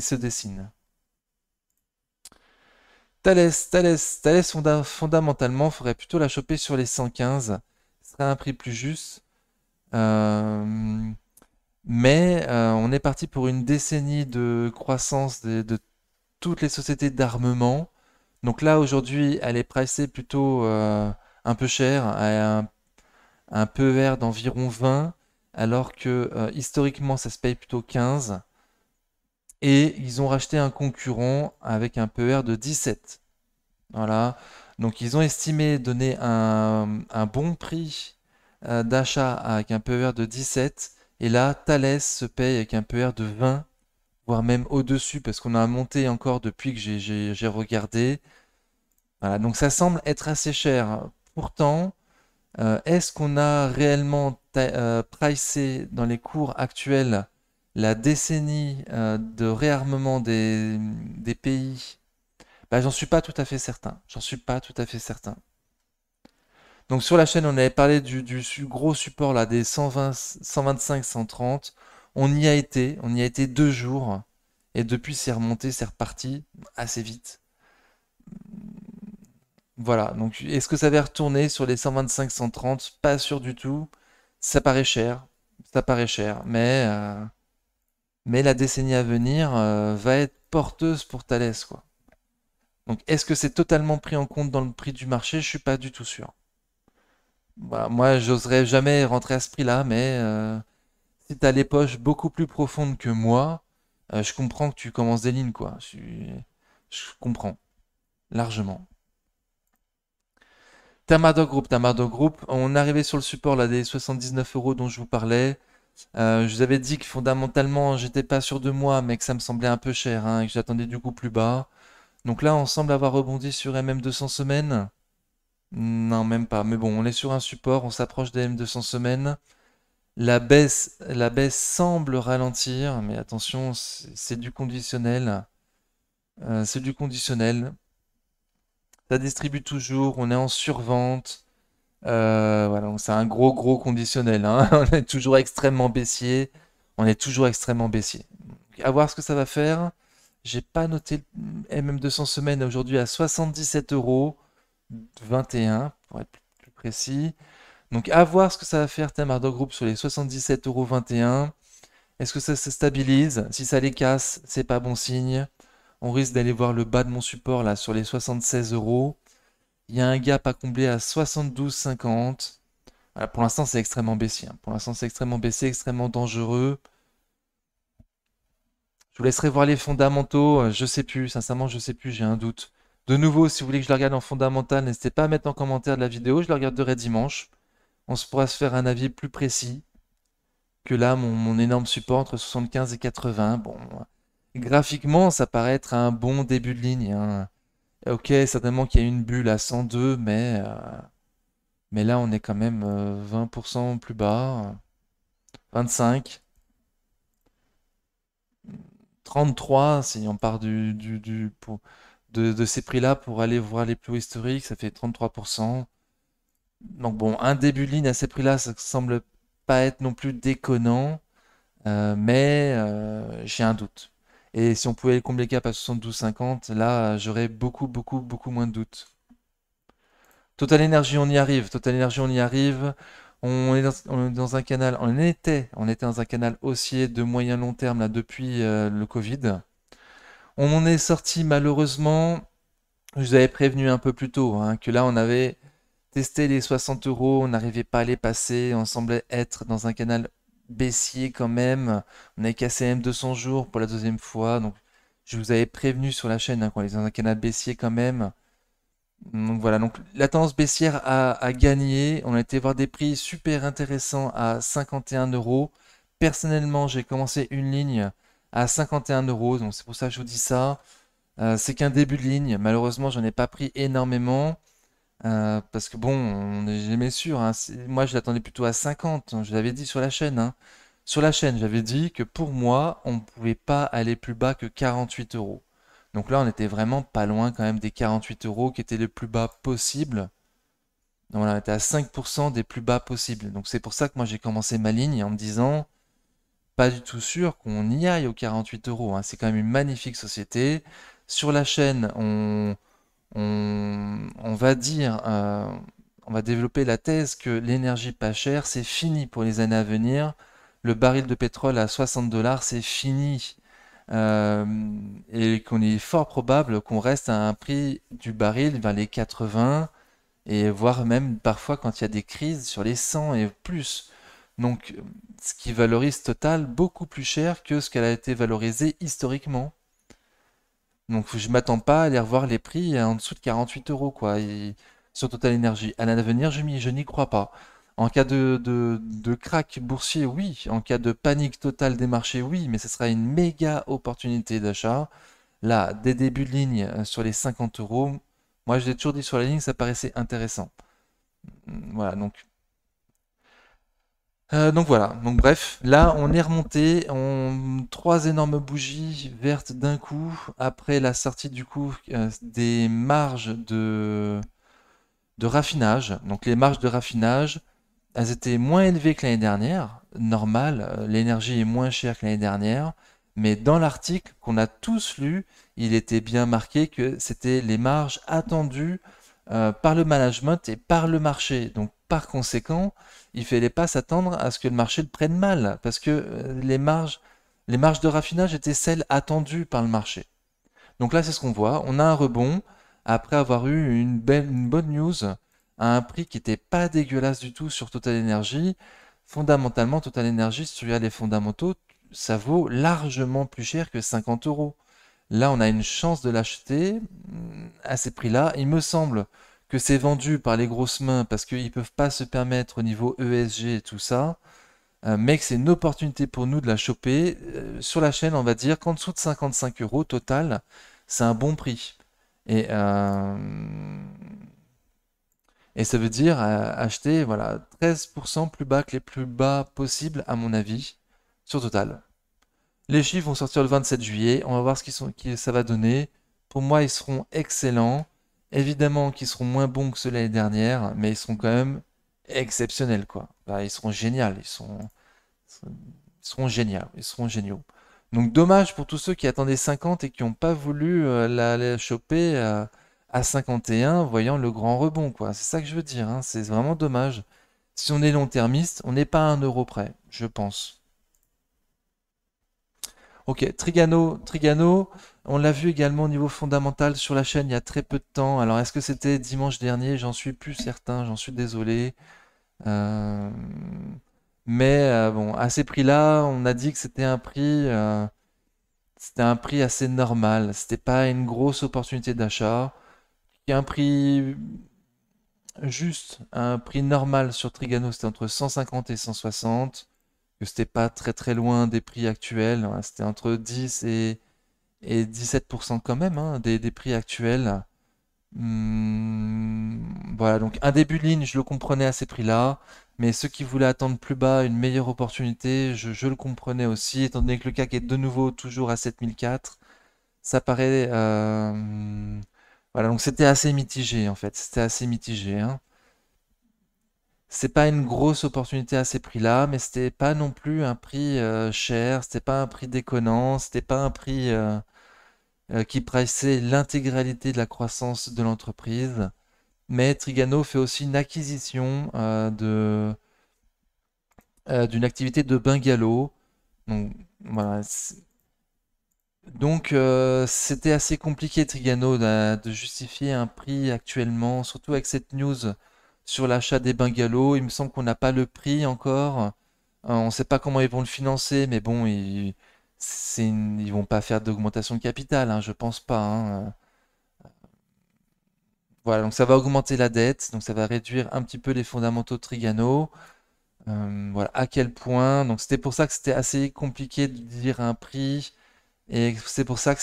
se, dessine. Thales, Thales, Thales fondamentalement, fondamentalement, faudrait plutôt la choper sur les 115. Ce serait un prix plus juste. Euh, mais euh, on est parti pour une décennie de croissance de, toutes les sociétés d'armement. Donc là, aujourd'hui, elle est pressée plutôt euh, un peu chère, à un PER d'environ 20, alors que euh, historiquement ça se paye plutôt 15. Et ils ont racheté un concurrent avec un PER de 17. Voilà. Donc ils ont estimé donner un, bon prix euh, d'achat avec un PER de 17. Et là, Thales se paye avec un PER de 20, voire même au-dessus, parce qu'on a monté encore depuis que j'ai regardé. Voilà, donc ça semble être assez cher. Pourtant, euh, est-ce qu'on a réellement euh, pricé dans les cours actuels la décennie euh, de réarmement des, pays bah, J'en suis pas tout à fait certain. J'en suis pas tout à fait certain. Donc sur la chaîne, on avait parlé du, du gros support là, des 125, 130. On y a été, on y a été deux jours. Et depuis, c'est remonté, c'est reparti assez vite. Voilà, donc est-ce que ça va retourner sur les 125-130 Pas sûr du tout. Ça paraît cher, ça paraît cher, mais, euh, mais la décennie à venir euh, va être porteuse pour Thales. Quoi. Donc est-ce que c'est totalement pris en compte dans le prix du marché Je suis pas du tout sûr. Bah, moi, j'oserais jamais rentrer à ce prix-là, mais euh, si tu as les poches beaucoup plus profondes que moi, je comprends que tu commences des lignes, quoi. je comprends. Largement. Tamardo Group, Tamardo Group. On arrivait sur le support là des 79 euros dont je vous parlais. Euh, je vous avais dit que fondamentalement, j'étais pas sûr de moi, mais que ça me semblait un peu cher hein, et que j'attendais du coup plus bas. Donc là, on semble avoir rebondi sur MM200 semaines. Non, même pas. Mais bon, on est sur un support, on s'approche des M200 semaines. La baisse, la baisse semble ralentir, mais attention, c'est du conditionnel. c'est du conditionnel. Euh, ça distribue toujours, on est en survente. Euh, voilà, c'est un gros gros conditionnel. Hein. on est toujours extrêmement baissier. On est toujours extrêmement baissier. À voir ce que ça va faire. J'ai pas noté MM200 semaine aujourd'hui à 77 euros pour être plus précis. Donc à voir ce que ça va faire Ardor Group sur les 77,21 euros Est-ce que ça se stabilise Si ça les casse, c'est pas bon signe. On risque d'aller voir le bas de mon support là sur les 76 euros. Il y a un gap à combler à 72,50. pour l'instant, c'est extrêmement baissier. Hein. Pour l'instant, c'est extrêmement baissé, extrêmement dangereux. Je vous laisserai voir les fondamentaux. Euh, je sais plus, sincèrement, je sais plus, j'ai un doute. De nouveau, si vous voulez que je la regarde en fondamental, n'hésitez pas à mettre en commentaire de la vidéo. Je la regarderai dimanche. On se pourra se faire un avis plus précis que là, mon, mon énorme support entre 75 et 80. Bon, graphiquement, ça paraît être un bon début de ligne. Hein. Ok, certainement qu'il y a une bulle à 102, mais, euh, mais là, on est quand même 20% euh, plus bas. 25. 33, si on part du, de, ces prix-là pour aller voir les plus historiques, ça fait 33%. Donc bon, un début de ligne à ces prix-là, ça semble pas être non plus déconnant, euh, mais j'ai un doute. Et si on pouvait le combler cap à 72,50, là, j'aurais beaucoup, beaucoup, beaucoup moins de doutes. Total Energy, on y arrive. Total Energy, on y arrive. On est, dans, un canal, on était, on était dans un canal haussier de moyen long terme là depuis euh, le Covid. On en est sorti malheureusement. Je vous avais prévenu un peu plus tôt hein, que là on avait testé les 60 euros, on n'arrivait pas à les passer, on semblait être dans un canal baissier quand même. On a m 200 jours pour la deuxième fois. Donc, je vous avais prévenu sur la chaîne hein, qu'on est dans un canal baissier quand même. Donc voilà, donc la tendance baissière a, gagné. On a été voir des prix super intéressants à 51 euros. Personnellement, j'ai commencé une ligne à 51 euros. Donc c'est pour ça que je vous dis ça. Euh, c'est qu'un début de ligne. Malheureusement, j'en ai pas pris énormément. Euh, parce que bon, on n'est jamais sûr. Hein. Moi, je l'attendais plutôt à 50. Je l'avais dit sur la chaîne. Hein. Sur la chaîne, j'avais dit que pour moi, on ne pouvait pas aller plus bas que 48 euros. Donc là, on était vraiment pas loin quand même des 48 euros qui étaient le plus bas possible. on était à 5% des plus bas possibles. Donc c'est pour ça que moi, j'ai commencé ma ligne en me disant pas du tout sûr qu'on y aille aux 48 euros. Hein. C'est quand même une magnifique société. Sur la chaîne, on on, va dire, euh, on va développer la thèse que l'énergie pas chère, c'est fini pour les années à venir. Le baril de pétrole à 60 dollars, c'est fini. Euh, et qu'on est fort probable qu'on reste à un prix du baril vers les 80 et voire même parfois quand il y a des crises sur les 100 et plus. Donc ce qui valorise Total beaucoup plus cher que ce qu'elle a été valorisée historiquement. Donc je m'attends pas à aller revoir les prix en dessous de 48 euros quoi. sur Total Energy. À l'avenir, je n'y crois pas. En cas de, de, crack boursier, oui. En cas de panique totale des marchés, oui. Mais ce sera une méga opportunité d'achat. Là, des débuts de ligne euh, sur les 50 euros, moi je l'ai toujours dit sur la ligne, ça paraissait intéressant. Voilà, donc euh, donc voilà, donc bref, là on est remonté, on... trois énormes bougies vertes d'un coup, après la sortie du coup euh, des marges de... de raffinage. Donc les marges de raffinage, elles étaient moins élevées que l'année dernière, normal, euh, l'énergie est moins chère que l'année dernière, mais dans l'article qu'on a tous lu, il était bien marqué que c'était les marges attendues euh, par le management et par le marché. Donc par conséquent, il ne fallait pas s'attendre à ce que le marché le prenne mal, parce que euh, les marges, les marges de raffinage étaient celles attendues par le marché. Donc là, c'est ce qu'on voit. On a un rebond après avoir eu une, bonne news à un prix qui n'était pas dégueulasse du tout sur Total Energy. Fondamentalement, Total Energy, si tu les fondamentaux, ça vaut largement plus cher que 50 euros. Là, on a une chance de l'acheter mm, à ces prix-là. Il me semble que c'est vendu par les grosses mains parce qu'ils ne peuvent pas se permettre au niveau ESG et tout ça. Euh, mais que c'est une opportunité pour nous de la choper. Euh, sur la chaîne, on va dire qu'en dessous de 55 euros total, c'est un bon prix. Et, euh, et ça veut dire acheter voilà, 13% plus bas que les plus bas possibles, à mon avis, sur total. Les chiffres vont sortir le 27 juillet. On va voir ce qu'ils sont, ça va donner. Pour moi, ils seront excellents. Évidemment qu'ils seront moins bons que ceux l'année dernière, mais ils seront quand même exceptionnels, quoi. Bah, ils seront géniaux. Ils, sont... seront géniaux. Ils seront géniaux. Donc dommage pour tous ceux qui attendaient 50 et qui n'ont pas voulu euh, aller la, choper euh, à 51, voyant le grand rebond, quoi. C'est ça que je veux dire. Hein. C'est vraiment dommage. Si on est long-termiste, on n'est pas à un euro près, je pense. Ok, Trigano, Trigano, on l'a vu également au niveau fondamental sur la chaîne il y a très peu de temps. Alors est-ce que c'était dimanche dernier J'en suis plus certain, j'en suis désolé. Euh, mais euh, bon, à ces prix-là, on a dit que c'était un prix, euh, c'était un prix assez normal. C'était pas une grosse opportunité d'achat. Un prix juste, un prix normal sur Trigano, c'était entre 150 et 160 que c'était pas très très loin des prix actuels. c'était entre 10 et, et 17% quand même hein, des, prix actuels. Hmm, voilà, donc un début de ligne, je le comprenais à ces prix-là. Mais ceux qui voulaient attendre plus bas une meilleure opportunité, je, le comprenais aussi, étant donné que le CAC est de nouveau toujours à 7004. Ça paraît... Euh, hmm, voilà, donc c'était assez mitigé en fait. C'était assez mitigé. Hein c'est pas une grosse opportunité à ces prix-là, mais n'était pas non plus un prix cher, euh, cher, c'était pas un prix déconnant, n'était pas un prix euh, euh, qui pressait l'intégralité de la croissance de l'entreprise. Mais Trigano fait aussi une acquisition de d'une activité de bungalow. Donc c'était assez compliqué Trigano de justifier un prix actuellement, surtout avec cette news sur l'achat des bungalows. Il me semble qu'on n'a pas le prix encore. Euh, on ne sait pas comment ils vont le financer, mais bon, ils, ne vont pas faire d'augmentation de capital, je hein, je pense pas. Hein. Voilà, donc ça va augmenter la dette, donc ça va réduire un petit peu les fondamentaux Trigano. Euh, voilà, à quel point. Donc c'était pour ça que c'était assez compliqué de dire un prix. Et c'est pour ça que,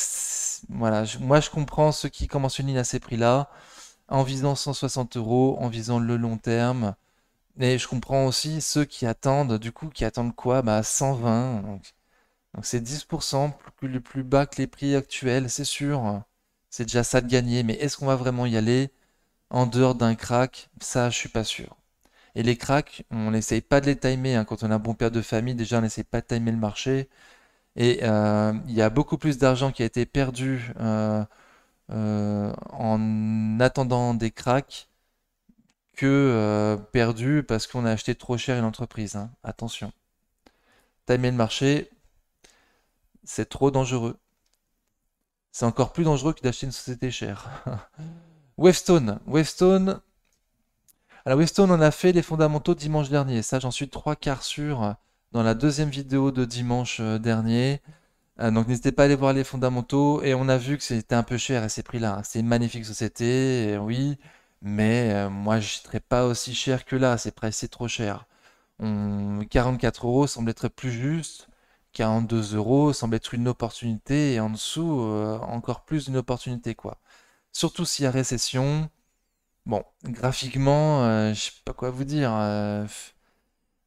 voilà, moi je comprends ceux qui commencent une ligne à ces prix-là en visant 160 euros, en visant le long terme. Et je comprends aussi ceux qui attendent, du coup, qui attendent quoi Bah 120. Donc c'est 10% plus, plus bas que les prix actuels, c'est sûr. C'est déjà ça de gagner. Mais est-ce qu'on va vraiment y aller en dehors d'un crack Ça, je suis pas sûr. Et les cracks, on n'essaye pas de les timer. Hein. Quand on a un bon père de famille, déjà, on n'essaye pas de timer le marché. Et euh, il y a beaucoup plus d'argent qui a été perdu euh, euh, en attendant des cracks que euh, perdu parce qu'on a acheté trop cher une entreprise. Hein. Attention. Timer le marché, c'est trop dangereux. C'est encore plus dangereux que d'acheter une société chère. Wavestone. Wavestone. Alors Wavestone, on a fait les fondamentaux dimanche dernier. Ça, j'en suis trois quarts sûr dans la deuxième vidéo de dimanche euh, dernier. Euh, donc n'hésitez pas à aller voir les fondamentaux. Et on a vu que c'était un peu cher à ces prix-là. Hein. C'est une magnifique société, oui, mais euh, moi je ne pas aussi cher que là. C'est trop cher. 44 euros semble être plus juste. 42 euros semble être une opportunité et en dessous euh, encore plus une opportunité quoi. Surtout s'il y a récession. Bon, graphiquement, je je sais pas quoi vous dire.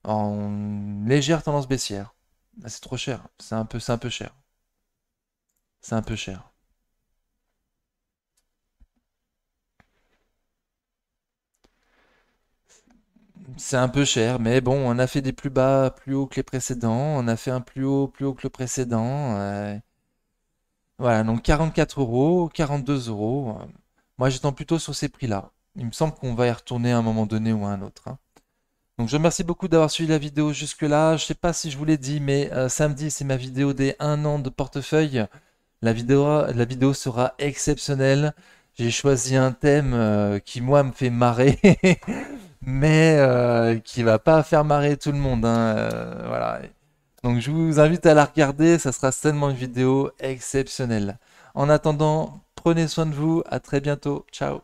en légère tendance baissière. C'est trop cher. C'est un peu, c'est un peu cher c'est un peu cher. C'est un peu cher, mais bon, on a fait des plus bas plus hauts que les précédents, on a fait un plus haut plus haut que le précédent. Voilà, donc 44 euros, 42 euros. Moi, j'étends plutôt sur ces prix-là. Il me semble qu'on va y retourner à un moment donné ou à un autre. Hein. Donc je remercie beaucoup d'avoir suivi la vidéo jusque-là. Je ne sais pas si je vous l'ai dit, mais euh, samedi, c'est ma vidéo des 1 an de portefeuille. La vidéo, sera exceptionnelle. J'ai choisi un thème euh, qui, moi, me fait marrer, mais qui euh, qui va pas faire marrer tout le monde. Hein, euh, voilà. Donc, je vous invite à la regarder. Ça sera certainement une vidéo exceptionnelle. En attendant, prenez soin de vous. À très bientôt. Ciao.